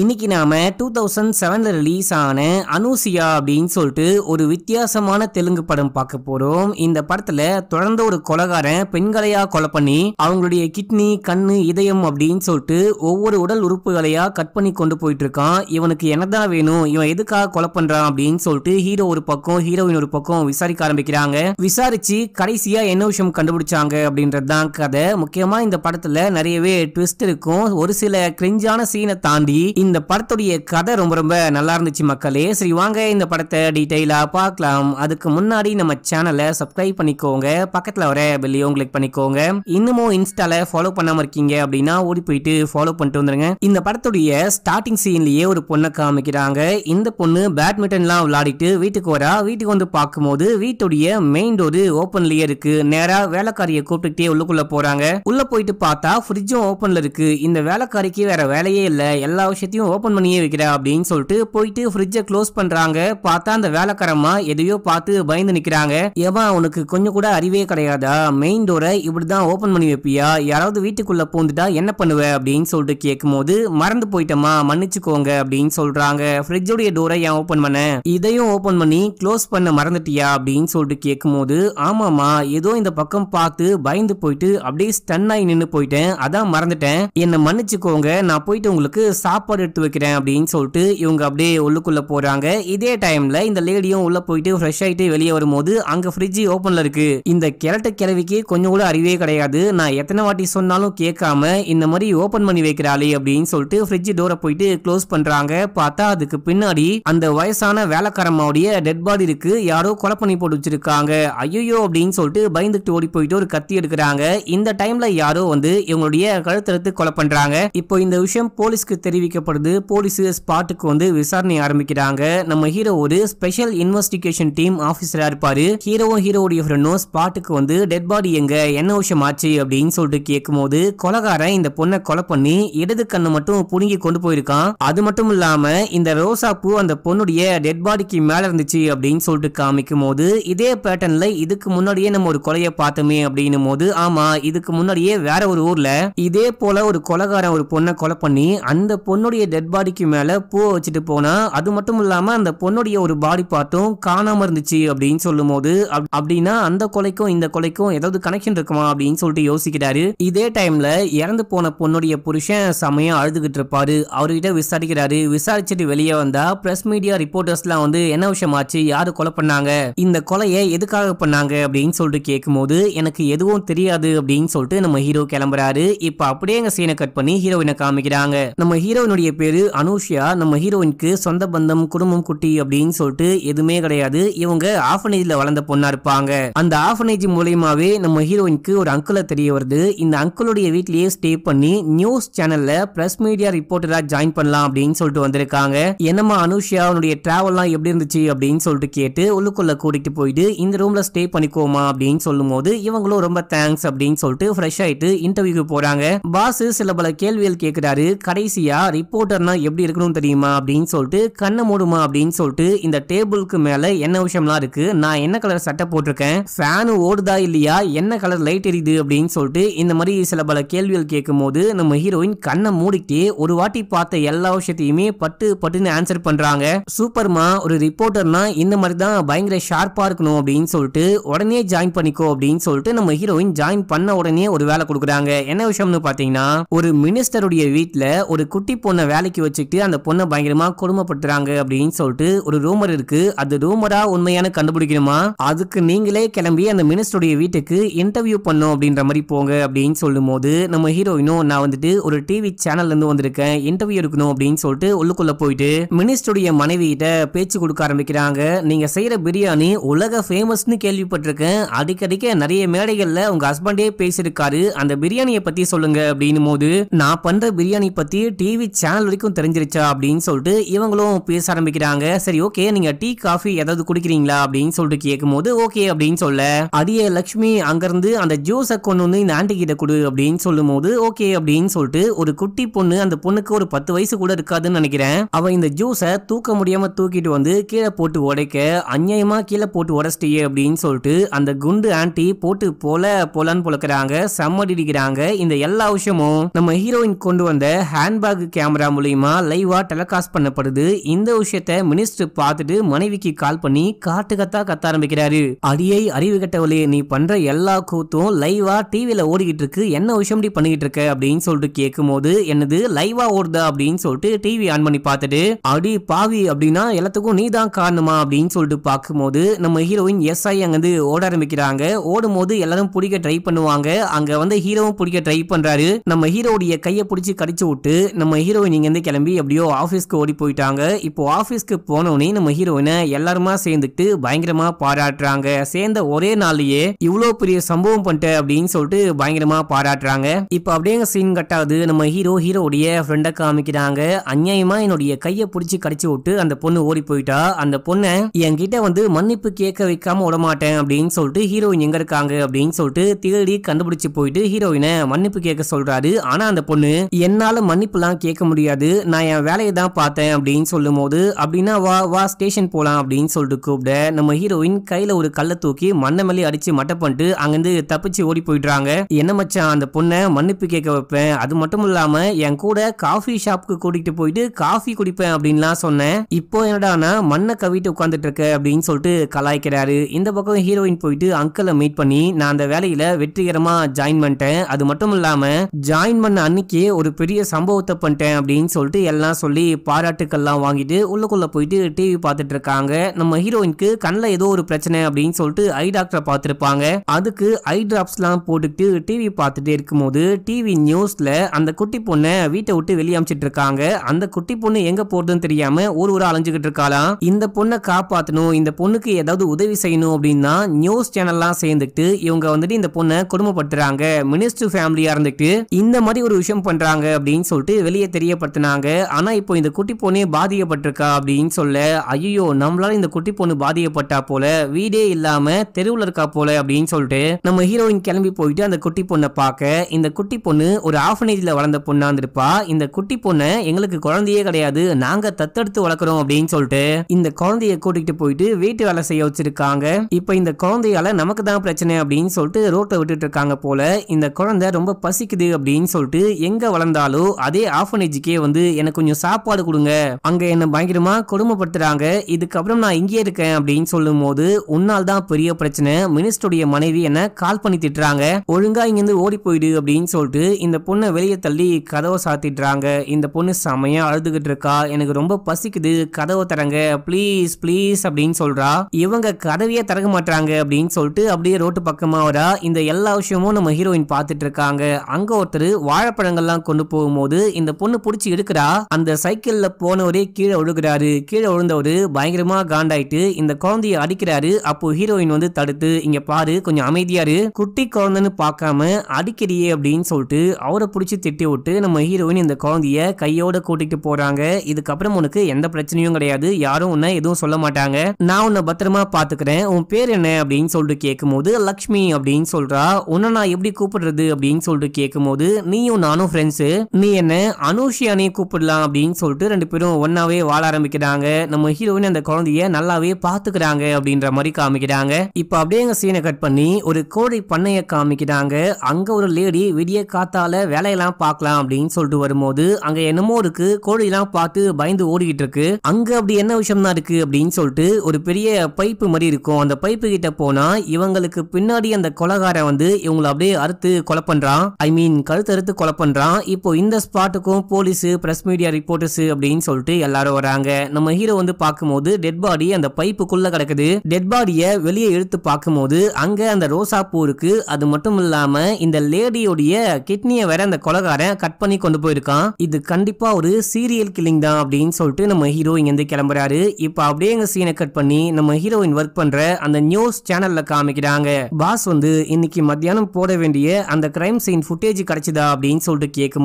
இன்னைக்கு நாம two thousand செவன்ல ரிலீஸ் ஆன அனுசியா அப்படின்னு சொல்லிட்டு ஒரு வித்தியாசமான தெலுங்கு படம் பார்க்க போறோம் இந்த படத்துல தொடர்ந்து ஒரு கொலகாரன் பெண்களையா கொலை பண்ணி அவங்களுடைய கிட்னி கண்ணு இதயம் அப்படின்னு சொல்லிட்டு ஒவ்வொரு உடல் உறுப்புகளையா கட் பண்ணி கொண்டு போயிட்டு இருக்கான் இவனுக்கு என்னதான் வேணும் இவன் எதுக்காக கொலை பண்றான் அப்படின்னு சொல்லிட்டு ஹீரோ ஒரு பக்கம் ஹீரோயின் ஒரு பக்கம் விசாரிக்க ஆரம்பிக்கிறாங்க விசாரிச்சு கடைசியா என்ன விஷயம் கண்டுபிடிச்சாங்க அப்படின்றதுதான் கதை முக்கியமா இந்த படத்துல நிறையவே ட்விஸ்ட் இருக்கும் ஒரு சில கிரிஞ்சான சீனை தாண்டி இந்த இந்த படத்துடைய கதை ரொம்ப ரொம்ப நல்லா இருந்துச்சு மக்களே சரி வாங்க இந்த படத்தை டீட்டெயிலாக பார்க்கலாம் அதுக்கு முன்னாடி நம்ம சேனலை சப்ஸ்கிரைப் பண்ணிக்கோங்க பக்கத்தில் வர பெல்லையும் கிளிக் பண்ணிக்கோங்க இன்னமும் இன்ஸ்டால ஃபாலோ பண்ணாமல் இருக்கீங்க அப்படின்னா ஓடி போயிட்டு ஃபாலோ பண்ணிட்டு வந்துருங்க இந்த படத்துடைய ஸ்டார்டிங் சீன்லயே ஒரு பொண்ணை காமிக்கிறாங்க இந்த பொண்ணு பேட்மிண்டன்லாம் விளையாடிட்டு வீட்டுக்கு வரா வீட்டுக்கு வந்து பார்க்கும்போது வீட்டுடைய மெயின் டோர் ஓப்பன்லயே இருக்கு நேரா வேலைக்காரியை கூப்பிட்டுக்கிட்டே உள்ளுக்குள்ள போறாங்க உள்ள போயிட்டு பார்த்தா ஃப்ரிட்ஜும் ஓப்பன்ல இருக்கு இந்த வேலைக்காரிக்கு வேற வேலையே இல்லை எல்லா விஷயத்தையும் எல்லாத்தையும் ஓப்பன் பண்ணியே வைக்கிற அப்படின்னு சொல்லிட்டு போயிட்டு ஃப்ரிட்ஜை க்ளோஸ் பண்றாங்க பார்த்தா அந்த வேலைக்காரமா எதையோ பார்த்து பயந்து நிக்கிறாங்க ஏமா உனக்கு கொஞ்சம் கூட அறிவே கிடையாதா மெயின் டோரை இப்படிதான் ஓப்பன் பண்ணி வைப்பியா யாராவது வீட்டுக்குள்ள போந்துட்டா என்ன பண்ணுவ அப்படின்னு சொல்லிட்டு போது மறந்து போயிட்டமா மன்னிச்சுக்கோங்க அப்படின்னு சொல்றாங்க ஃப்ரிட்ஜுடைய டோரை ஏன் ஓப்பன் பண்ண இதையும் ஓப்பன் பண்ணி க்ளோஸ் பண்ண மறந்துட்டியா அப்படின்னு சொல்லிட்டு கேட்கும்போது ஆமாமா ஏதோ இந்த பக்கம் பார்த்து பயந்து போயிட்டு அப்படியே ஸ்டன் ஆகி நின்று போயிட்டேன் அதான் மறந்துட்டேன் என்னை மன்னிச்சுக்கோங்க நான் போயிட்டு உங்களுக்கு சாப்பாடு கவர் எடுத்து வைக்கிறேன் அப்படின்னு சொல்லிட்டு இவங்க அப்படியே உள்ளுக்குள்ளே போகிறாங்க இதே டைமில் இந்த லேடியும் உள்ளே போயிட்டு ஃப்ரெஷ் ஆகிட்டு வெளியே வரும்போது அங்கே ஃப்ரிட்ஜ் ஓப்பனில் இருக்குது இந்த கிழட்ட கிழவிக்கு கொஞ்சம் கூட அறிவே கிடையாது நான் எத்தனை வாட்டி சொன்னாலும் கேட்காம இந்த மாதிரி ஓப்பன் பண்ணி வைக்கிறாளே அப்படின்னு சொல்லிட்டு ஃப்ரிட்ஜ் டோரை போயிட்டு க்ளோஸ் பண்ணுறாங்க பார்த்தா அதுக்கு பின்னாடி அந்த வயசான வேலைக்காரம்மாவுடைய டெட் பாடி இருக்கு யாரோ கொலை பண்ணி போட்டு வச்சிருக்காங்க ஐயோ அப்படின்னு சொல்லிட்டு பயந்துட்டு ஓடி போயிட்டு ஒரு கத்தி எடுக்கிறாங்க இந்த டைம்ல யாரோ வந்து இவங்களுடைய கழுத்தெடுத்து கொலை பண்றாங்க இப்போ இந்த விஷயம் போலீஸ்க்கு தெரிவிக்கப்படும் தேவைப்படுது போலீஸு ஸ்பாட்டுக்கு வந்து விசாரணை ஆரம்பிக்கிறாங்க நம்ம ஹீரோ ஒரு ஸ்பெஷல் இன்வெஸ்டிகேஷன் டீம் ஆஃபீஸராக இருப்பார் ஹீரோவும் ஹீரோடைய ஃப்ரெண்டும் ஸ்பாட்டுக்கு வந்து டெட் பாடி எங்க என்ன விஷயம் ஆச்சு அப்படின்னு சொல்லிட்டு கேட்கும்போது கொலகாரன் இந்த பொண்ணை கொலை பண்ணி இடது கண்ணை மட்டும் புடுங்கி கொண்டு போயிருக்கான் அது மட்டும் இல்லாம இந்த ரோசா பூ அந்த பொண்ணுடைய டெட் பாடிக்கு மேல இருந்துச்சு அப்படின்னு சொல்லிட்டு காமிக்கும் போது இதே பேட்டர்ன்ல இதுக்கு முன்னாடியே நம்ம ஒரு கொலையை பார்த்தோமே அப்படின்னும் போது ஆமா இதுக்கு முன்னாடியே வேற ஒரு ஊர்ல இதே போல ஒரு கொலகாரன் ஒரு பொண்ணை கொலை பண்ணி அந்த பொண்ணுடைய பொண்ணுடைய டெட் பாடிக்கு மேலே பூவை வச்சுட்டு போனால் அது மட்டும் இல்லாமல் அந்த பொண்ணுடைய ஒரு பாடி பார்ட்டும் காணாமல் இருந்துச்சு அப்படின்னு சொல்லும் போது அப்படின்னா அந்த கொலைக்கும் இந்த கொலைக்கும் ஏதாவது கனெக்ஷன் இருக்குமா அப்படின்னு சொல்லிட்டு யோசிக்கிறாரு இதே டைம்ல இறந்து போன பொண்ணுடைய புருஷன் சமயம் அழுதுகிட்டு இருப்பாரு அவர்கிட்ட விசாரிக்கிறாரு விசாரிச்சுட்டு வெளியே வந்தா பிரஸ் மீடியா ரிப்போர்ட்டர்ஸ்லாம் வந்து என்ன விஷயம் ஆச்சு கொலை பண்ணாங்க இந்த கொலையை எதுக்காக பண்ணாங்க அப்படின்னு சொல்லிட்டு கேட்கும்போது எனக்கு எதுவும் தெரியாது அப்படின்னு சொல்லிட்டு நம்ம ஹீரோ கிளம்புறாரு இப்ப அப்படியே எங்க சீனை கட் பண்ணி ஹீரோயினை காமிக்கிறாங்க நம்ம ஹீரோயினுடைய அவங்களுடைய பேர் அனுஷியா நம்ம ஹீரோயினுக்கு சொந்த பந்தம் குடும்பம் குட்டி அப்படின்னு சொல்லிட்டு எதுவுமே கிடையாது இவங்க ஆஃபனேஜ்ல வளர்ந்த பொண்ணா இருப்பாங்க அந்த ஆஃபனேஜ் மூலயமாவே நம்ம ஹீரோயினுக்கு ஒரு அங்கிளை தெரிய வருது இந்த அங்கிளுடைய வீட்லயே ஸ்டே பண்ணி நியூஸ் சேனல்ல பிரஸ் மீடியா ரிப்போர்ட்டரா ஜாயின் பண்ணலாம் அப்படின்னு சொல்லிட்டு வந்திருக்காங்க என்னமா அனுஷியா டிராவல் டிராவல்லாம் எப்படி இருந்துச்சு அப்படின்னு சொல்லிட்டு கேட்டு உள்ளுக்குள்ள கூட்டிட்டு போயிட்டு இந்த ரூம்ல ஸ்டே பண்ணிக்கோமா அப்படின்னு சொல்லும் போது இவங்களும் ரொம்ப தேங்க்ஸ் அப்படின்னு சொல்லிட்டு ஃப்ரெஷ் ஆயிட்டு இன்டர்வியூக்கு போறாங்க பாஸ் சில பல கேள்விகள் கேட்கிறாரு கடைசியா ரிப்போர்ட் ரிப்போர்ட்டர்னா எப்படி இருக்கணும் தெரியுமா அப்படின்னு சொல்லிட்டு கண்ணை மூடுமா அப்படின்னு சொல்லிட்டு இந்த டேபிளுக்கு மேல என்ன விஷயம்லாம் இருக்கு நான் என்ன கலர் சட்டை போட்டிருக்கேன் ஃபேனு ஓடுதா இல்லையா என்ன கலர் லைட் எரியுது அப்படின்னு சொல்லிட்டு இந்த மாதிரி சில பல கேள்விகள் கேட்கும் போது நம்ம ஹீரோயின் கண்ணை மூடிட்டு ஒரு வாட்டி பார்த்த எல்லா விஷயத்தையுமே பட்டு பட்டுன்னு ஆன்சர் பண்றாங்க சூப்பர்மா ஒரு ரிப்போர்ட்டர்னா இந்த மாதிரி தான் பயங்கர ஷார்ப்பா இருக்கணும் அப்படின்னு சொல்லிட்டு உடனே ஜாயின் பண்ணிக்கோ அப்படின்னு சொல்லிட்டு நம்ம ஹீரோயின் ஜாயின் பண்ண உடனே ஒரு வேலை கொடுக்குறாங்க என்ன விஷயம்னு பாத்தீங்கன்னா ஒரு மினிஸ்டருடைய வீட்டுல ஒரு குட்டி பொண்ணை வேலைக்கு வச்சுக்கிட்டு அந்த பொண்ணை பயங்கரமாக கொடுமைப்படுத்துறாங்க அப்படின்னு சொல்லிட்டு ஒரு ரூமர் இருக்கு அது ரூமரா உண்மையான கண்டுபிடிக்கணுமா அதுக்கு நீங்களே கிளம்பி அந்த மினிஸ்டருடைய வீட்டுக்கு இன்டர்வியூ பண்ணும் அப்படின்ற மாதிரி போங்க அப்படின்னு சொல்லும் போது நம்ம ஹீரோயினும் நான் வந்துட்டு ஒரு டிவி சேனல்ல இருந்து வந்திருக்கேன் இன்டர்வியூ இருக்கணும் அப்படின்னு சொல்லிட்டு உள்ளுக்குள்ள போயிட்டு மினிஸ்டருடைய மனைவி கிட்ட பேச்சு கொடுக்க ஆரம்பிக்கிறாங்க நீங்க செய்யற பிரியாணி உலக ஃபேமஸ்னு கேள்விப்பட்டிருக்கேன் அடிக்கடிக்க நிறைய மேடைகள்ல உங்க ஹஸ்பண்டே பேசியிருக்காரு அந்த பிரியாணியை பத்தி சொல்லுங்க அப்படின்னும் போது நான் பண்ற பிரியாணி பத்தி டிவி சேனல் நாள் வரைக்கும் தெரிஞ்சிருச்சா அப்படின்னு சொல்லிட்டு இவங்களும் பேச ஆரம்பிக்கிறாங்க சரி ஓகே நீங்க டீ காஃபி ஏதாவது குடிக்கிறீங்களா அப்படின்னு சொல்லிட்டு கேட்கும் போது ஓகே அப்படின்னு சொல்ல அடியே லக்ஷ்மி அங்கிருந்து அந்த ஜூஸை கொண்டு வந்து இந்த ஆண்டி கிட்ட கொடு அப்படின்னு சொல்லும் போது ஓகே அப்படின்னு சொல்லிட்டு ஒரு குட்டி பொண்ணு அந்த பொண்ணுக்கு ஒரு பத்து வயசு கூட இருக்காதுன்னு நினைக்கிறேன் அவ இந்த ஜூஸை தூக்க முடியாம தூக்கிட்டு வந்து கீழே போட்டு உடைக்க அநியாயமா கீழே போட்டு உடச்சிட்டியே அப்படின்னு சொல்லிட்டு அந்த குண்டு ஆண்டி போட்டு போல போலான்னு பொழக்கிறாங்க செம்மடிக்கிறாங்க இந்த எல்லா விஷயமும் நம்ம ஹீரோயின் கொண்டு வந்த ஹேண்ட்பேக் கேமரா மூலியமா லைவா டெலகாஸ்ட் பண்ணப்படுது இந்த விஷயத்த மினிஸ்டர் பார்த்துட்டு மனைவிக்கு கால் பண்ணி காட்டு கத்தா கத்த ஆரம்பிக்கிறாரு அடியை அறிவு கட்டவளே நீ பண்ற எல்லா கூத்தும் லைவா டிவியில ஓடிக்கிட்டு இருக்கு என்ன விஷயம் இப்படி பண்ணிக்கிட்டு இருக்க அப்படின்னு சொல்லிட்டு கேட்கும் போது என்னது லைவா ஓடுதா அப்படின்னு சொல்லிட்டு டிவி ஆன் பண்ணி பார்த்துட்டு அடி பாவி அப்படின்னா எல்லாத்துக்கும் நீ தான் காரணமா அப்படின்னு சொல்லிட்டு பார்க்கும்போது நம்ம ஹீரோயின் எஸ் ஐ அங்கிருந்து ஓட ஆரம்பிக்கிறாங்க ஓடும் போது எல்லாரும் பிடிக்க ட்ரை பண்ணுவாங்க அங்க வந்து ஹீரோவும் பிடிக்க ட்ரை பண்றாரு நம்ம ஹீரோடைய கையை பிடிச்சி கடிச்சு விட்டு நம்ம ஹீரோயின் இங்கேருந்து கிளம்பி எப்படியோ ஆஃபீஸ்க்கு ஓடி போயிட்டாங்க இப்போ ஆஃபீஸ்க்கு போனோடனே நம்ம ஹீரோயினை எல்லாருமா சேர்ந்துக்கிட்டு பயங்கரமாக பாராட்டுறாங்க சேர்ந்த ஒரே நாள்லயே இவ்வளோ பெரிய சம்பவம் பண்ணிட்ட அப்படின்னு சொல்லிட்டு பயங்கரமாக பாராட்டுறாங்க இப்போ அப்படியே சீன் கட்டாது நம்ம ஹீரோ ஹீரோடைய ஃப்ரெண்டை காமிக்கிறாங்க அநியாயமாக என்னுடைய கையை பிடிச்சி கடிச்சு விட்டு அந்த பொண்ணு ஓடி போயிட்டா அந்த பொண்ணை என்கிட்ட வந்து மன்னிப்பு கேட்க வைக்காம விடமாட்டேன் அப்படின்னு சொல்லிட்டு ஹீரோயின் எங்க இருக்காங்க அப்படின்னு சொல்லிட்டு தேடி கண்டுபிடிச்சு போயிட்டு ஹீரோயினை மன்னிப்பு கேட்க சொல்றாரு ஆனா அந்த பொண்ணு என்னால எல்லாம் கேட்க முடியும் முடியாது நான் என் வேலையை தான் பார்த்தேன் அப்படின்னு சொல்லும் போது அப்படின்னா வா வா ஸ்டேஷன் போகலாம் அப்படின்னு சொல்லிட்டு கூப்பிட நம்ம ஹீரோயின் கையில் ஒரு கல்லை தூக்கி மண்ணை மல்லி அடித்து மட்டை பண்ணிட்டு அங்கேருந்து தப்பிச்சு ஓடி போயிடுறாங்க என்ன மச்சான் அந்த பொண்ணை மன்னிப்பு கேட்க வைப்பேன் அது மட்டும் இல்லாமல் என் கூட காஃபி ஷாப்புக்கு கூட்டிகிட்டு போயிட்டு காஃபி குடிப்பேன் அப்படின்லாம் சொன்னேன் இப்போ என்னடா மண்ணை கவிட்டு உட்காந்துட்டு இருக்க அப்படின்னு சொல்லிட்டு கலாய்க்கிறாரு இந்த பக்கம் ஹீரோயின் போயிட்டு அங்கிளை மீட் பண்ணி நான் அந்த வேலையில் வெற்றிகரமாக ஜாயின் பண்ணிட்டேன் அது மட்டும் இல்லாமல் ஜாயின் பண்ண அன்னைக்கு ஒரு பெரிய சம்பவத்தை பண்ணிட்டேன் அப்படின்னு சொல்லிட்டு எல்லாம் சொல்லி பாராட்டுக்கள்லாம் வாங்கிட்டு உள்ளுக்குள்ளே போயிட்டு டிவி பார்த்துட்டு இருக்காங்க நம்ம ஹீரோயினுக்கு கண்ணில் ஏதோ ஒரு பிரச்சனை அப்படின்னு சொல்லிட்டு ஐ டாக்டரை பார்த்துருப்பாங்க அதுக்கு ஐ ட்ராப்ஸ்லாம் போட்டுக்கிட்டு டிவி பார்த்துட்டே இருக்கும்போது டிவி நியூஸில் அந்த குட்டி பொண்ணை வீட்டை விட்டு வெளியே இருக்காங்க அந்த குட்டி பொண்ணு எங்கே போகிறதுன்னு தெரியாமல் ஒரு ஊராக அலைஞ்சுக்கிட்டு இருக்காளாம் இந்த பொண்ணை காப்பாற்றணும் இந்த பொண்ணுக்கு ஏதாவது உதவி செய்யணும் அப்படின்னா நியூஸ் சேனல்லாம் சேர்ந்துக்கிட்டு இவங்க வந்துட்டு இந்த பொண்ணை கொடுமைப்படுத்துறாங்க மினிஸ்டர் ஃபேமிலியாக இருந்துக்கிட்டு இந்த மாதிரி ஒரு விஷயம் பண்ணுறாங்க அப்படின்னு சொல்லிட்டு வெளியே தெரிய பாதிக்கப்படுத்தினாங்க ஆனால் இப்போ இந்த குட்டி பொண்ணே பாதிக்கப்பட்டிருக்கா அப்படின்னு சொல்ல ஐயோ நம்மளால இந்த குட்டி பொண்ணு பாதிக்கப்பட்டா போல வீடே இல்லாம தெருவில் இருக்கா போல அப்படின்னு சொல்லிட்டு நம்ம ஹீரோயின் கிளம்பி போயிட்டு அந்த குட்டி பொண்ணை பார்க்க இந்த குட்டி பொண்ணு ஒரு ஆஃபனேஜ்ல வளர்ந்த பொண்ணா இருந்திருப்பா இந்த குட்டி பொண்ணை எங்களுக்கு குழந்தையே கிடையாது நாங்க தத்தெடுத்து வளர்க்குறோம் அப்படின்னு சொல்லிட்டு இந்த குழந்தைய கூட்டிகிட்டு போயிட்டு வீட்டு வேலை செய்ய வச்சிருக்காங்க இப்போ இந்த குழந்தையால நமக்கு தான் பிரச்சனை அப்படின்னு சொல்லிட்டு ரோட்டை விட்டுட்டு இருக்காங்க போல இந்த குழந்தை ரொம்ப பசிக்குது அப்படின்னு சொல்லிட்டு எங்க வளர்ந்தாலும் அதே ஆஃபனேஜுக்கு அன்னைக்கே வந்து எனக்கு கொஞ்சம் சாப்பாடு கொடுங்க அங்க என்ன பயங்கரமா கொடுமைப்படுத்துறாங்க இதுக்கப்புறம் நான் இங்கே இருக்கேன் அப்படின்னு சொல்லும் போது உன்னால் தான் பெரிய பிரச்சனை மினிஸ்டருடைய மனைவி என்ன கால் பண்ணி திட்டுறாங்க ஒழுங்கா இங்கிருந்து ஓடி போயிடு அப்படின்னு சொல்லிட்டு இந்த பொண்ணை வெளியே தள்ளி கதவை சாத்திடுறாங்க இந்த பொண்ணு செமையா அழுதுகிட்டு இருக்கா எனக்கு ரொம்ப பசிக்குது கதவை தரங்க ப்ளீஸ் ப்ளீஸ் அப்படின்னு சொல்றா இவங்க கதவையே தரக மாட்டாங்க அப்படின்னு சொல்லிட்டு அப்படியே ரோட்டு பக்கமா வரா இந்த எல்லா விஷயமும் நம்ம ஹீரோயின் பார்த்துட்டு இருக்காங்க அங்க ஒருத்தர் வாழைப்பழங்கள்லாம் கொண்டு போகும்போது இந்த பொண்ணு மூச்சு எடுக்கிறா அந்த சைக்கிள்ல போனவரே கீழே விழுகிறாரு கீழே விழுந்தவரு பயங்கரமா காண்டாயிட்டு இந்த குழந்தைய அடிக்கிறாரு அப்போ ஹீரோயின் வந்து தடுத்து இங்க பாரு கொஞ்சம் அமைதியாரு குட்டி குழந்தைன்னு பார்க்காம அடிக்கிறியே அப்படின்னு சொல்லிட்டு அவரை பிடிச்சி திட்டி விட்டு நம்ம ஹீரோயின் இந்த குழந்தைய கையோட கூட்டிட்டு போறாங்க இதுக்கப்புறம் உனக்கு எந்த பிரச்சனையும் கிடையாது யாரும் உன்னை எதுவும் சொல்ல மாட்டாங்க நான் உன்னை பத்திரமா பாத்துக்கிறேன் உன் பேர் என்ன அப்படின்னு சொல்லிட்டு கேட்கும்போது லக்ஷ்மி அப்படின்னு சொல்றா உன்னை நான் எப்படி கூப்பிடுறது அப்படின்னு சொல்லிட்டு கேட்கும்போது நீயும் நானும் ஃப்ரெண்ட்ஸு நீ என்ன அனுஷியா அணியை கூப்பிடலாம் அப்படின்னு சொல்லிட்டு ரெண்டு பேரும் ஒன்னாவே வாழ ஆரம்பிக்கிறாங்க நம்ம ஹீரோயின் அந்த குழந்தைய நல்லாவே பாத்துக்கிறாங்க அப்படின்ற மாதிரி காமிக்கிறாங்க இப்ப அப்படியே சீனை கட் பண்ணி ஒரு கோழி பண்ணைய காமிக்கிறாங்க அங்க ஒரு லேடி விடிய காத்தால வேலையெல்லாம் பார்க்கலாம் அப்படின்னு சொல்லிட்டு வரும்போது அங்க என்னமோ இருக்கு எல்லாம் பார்த்து பயந்து ஓடிக்கிட்டு இருக்கு அங்க அப்படி என்ன விஷயம் தான் இருக்கு அப்படின்னு சொல்லிட்டு ஒரு பெரிய பைப்பு மாதிரி இருக்கும் அந்த பைப்பு கிட்ட போனா இவங்களுக்கு பின்னாடி அந்த கொலகார வந்து இவங்களை அப்படியே அறுத்து கொலை பண்றான் ஐ மீன் கழுத்து அறுத்து கொலை பண்றான் இப்போ இந்த ஸ்பாட்டுக்கும் police reporters press media reporters அப்படின்னு சொல்லிட்டு எல்லாரும் வராங்க நம்ம ஹீரோ வந்து பார்க்கும்போது டெட் பாடி அந்த பைப்புக்குள்ள கிடக்குது டெட் பாடியை வெளியே எடுத்து பார்க்கும்போது அங்க அந்த ரோசா பூ இருக்கு அது மட்டும் இல்லாம இந்த லேடியோடைய கிட்னியை வேற அந்த கொலகாரன் கட் பண்ணி கொண்டு போயிருக்கான் இது கண்டிப்பா ஒரு சீரியல் கில்லிங் தான் அப்படின்னு சொல்லிட்டு நம்ம ஹீரோ இருந்து கிளம்புறாரு இப்போ அப்படியே எங்க சீனை கட் பண்ணி நம்ம ஹீரோயின் ஒர்க் பண்ற அந்த நியூஸ் சேனல்ல காமிக்கிறாங்க பாஸ் வந்து இன்னைக்கு மத்தியானம் போட வேண்டிய அந்த கிரைம் சீன் ஃபுட்டேஜ் கிடைச்சதா அப்படின்னு சொல்லிட்டு கேட்கும்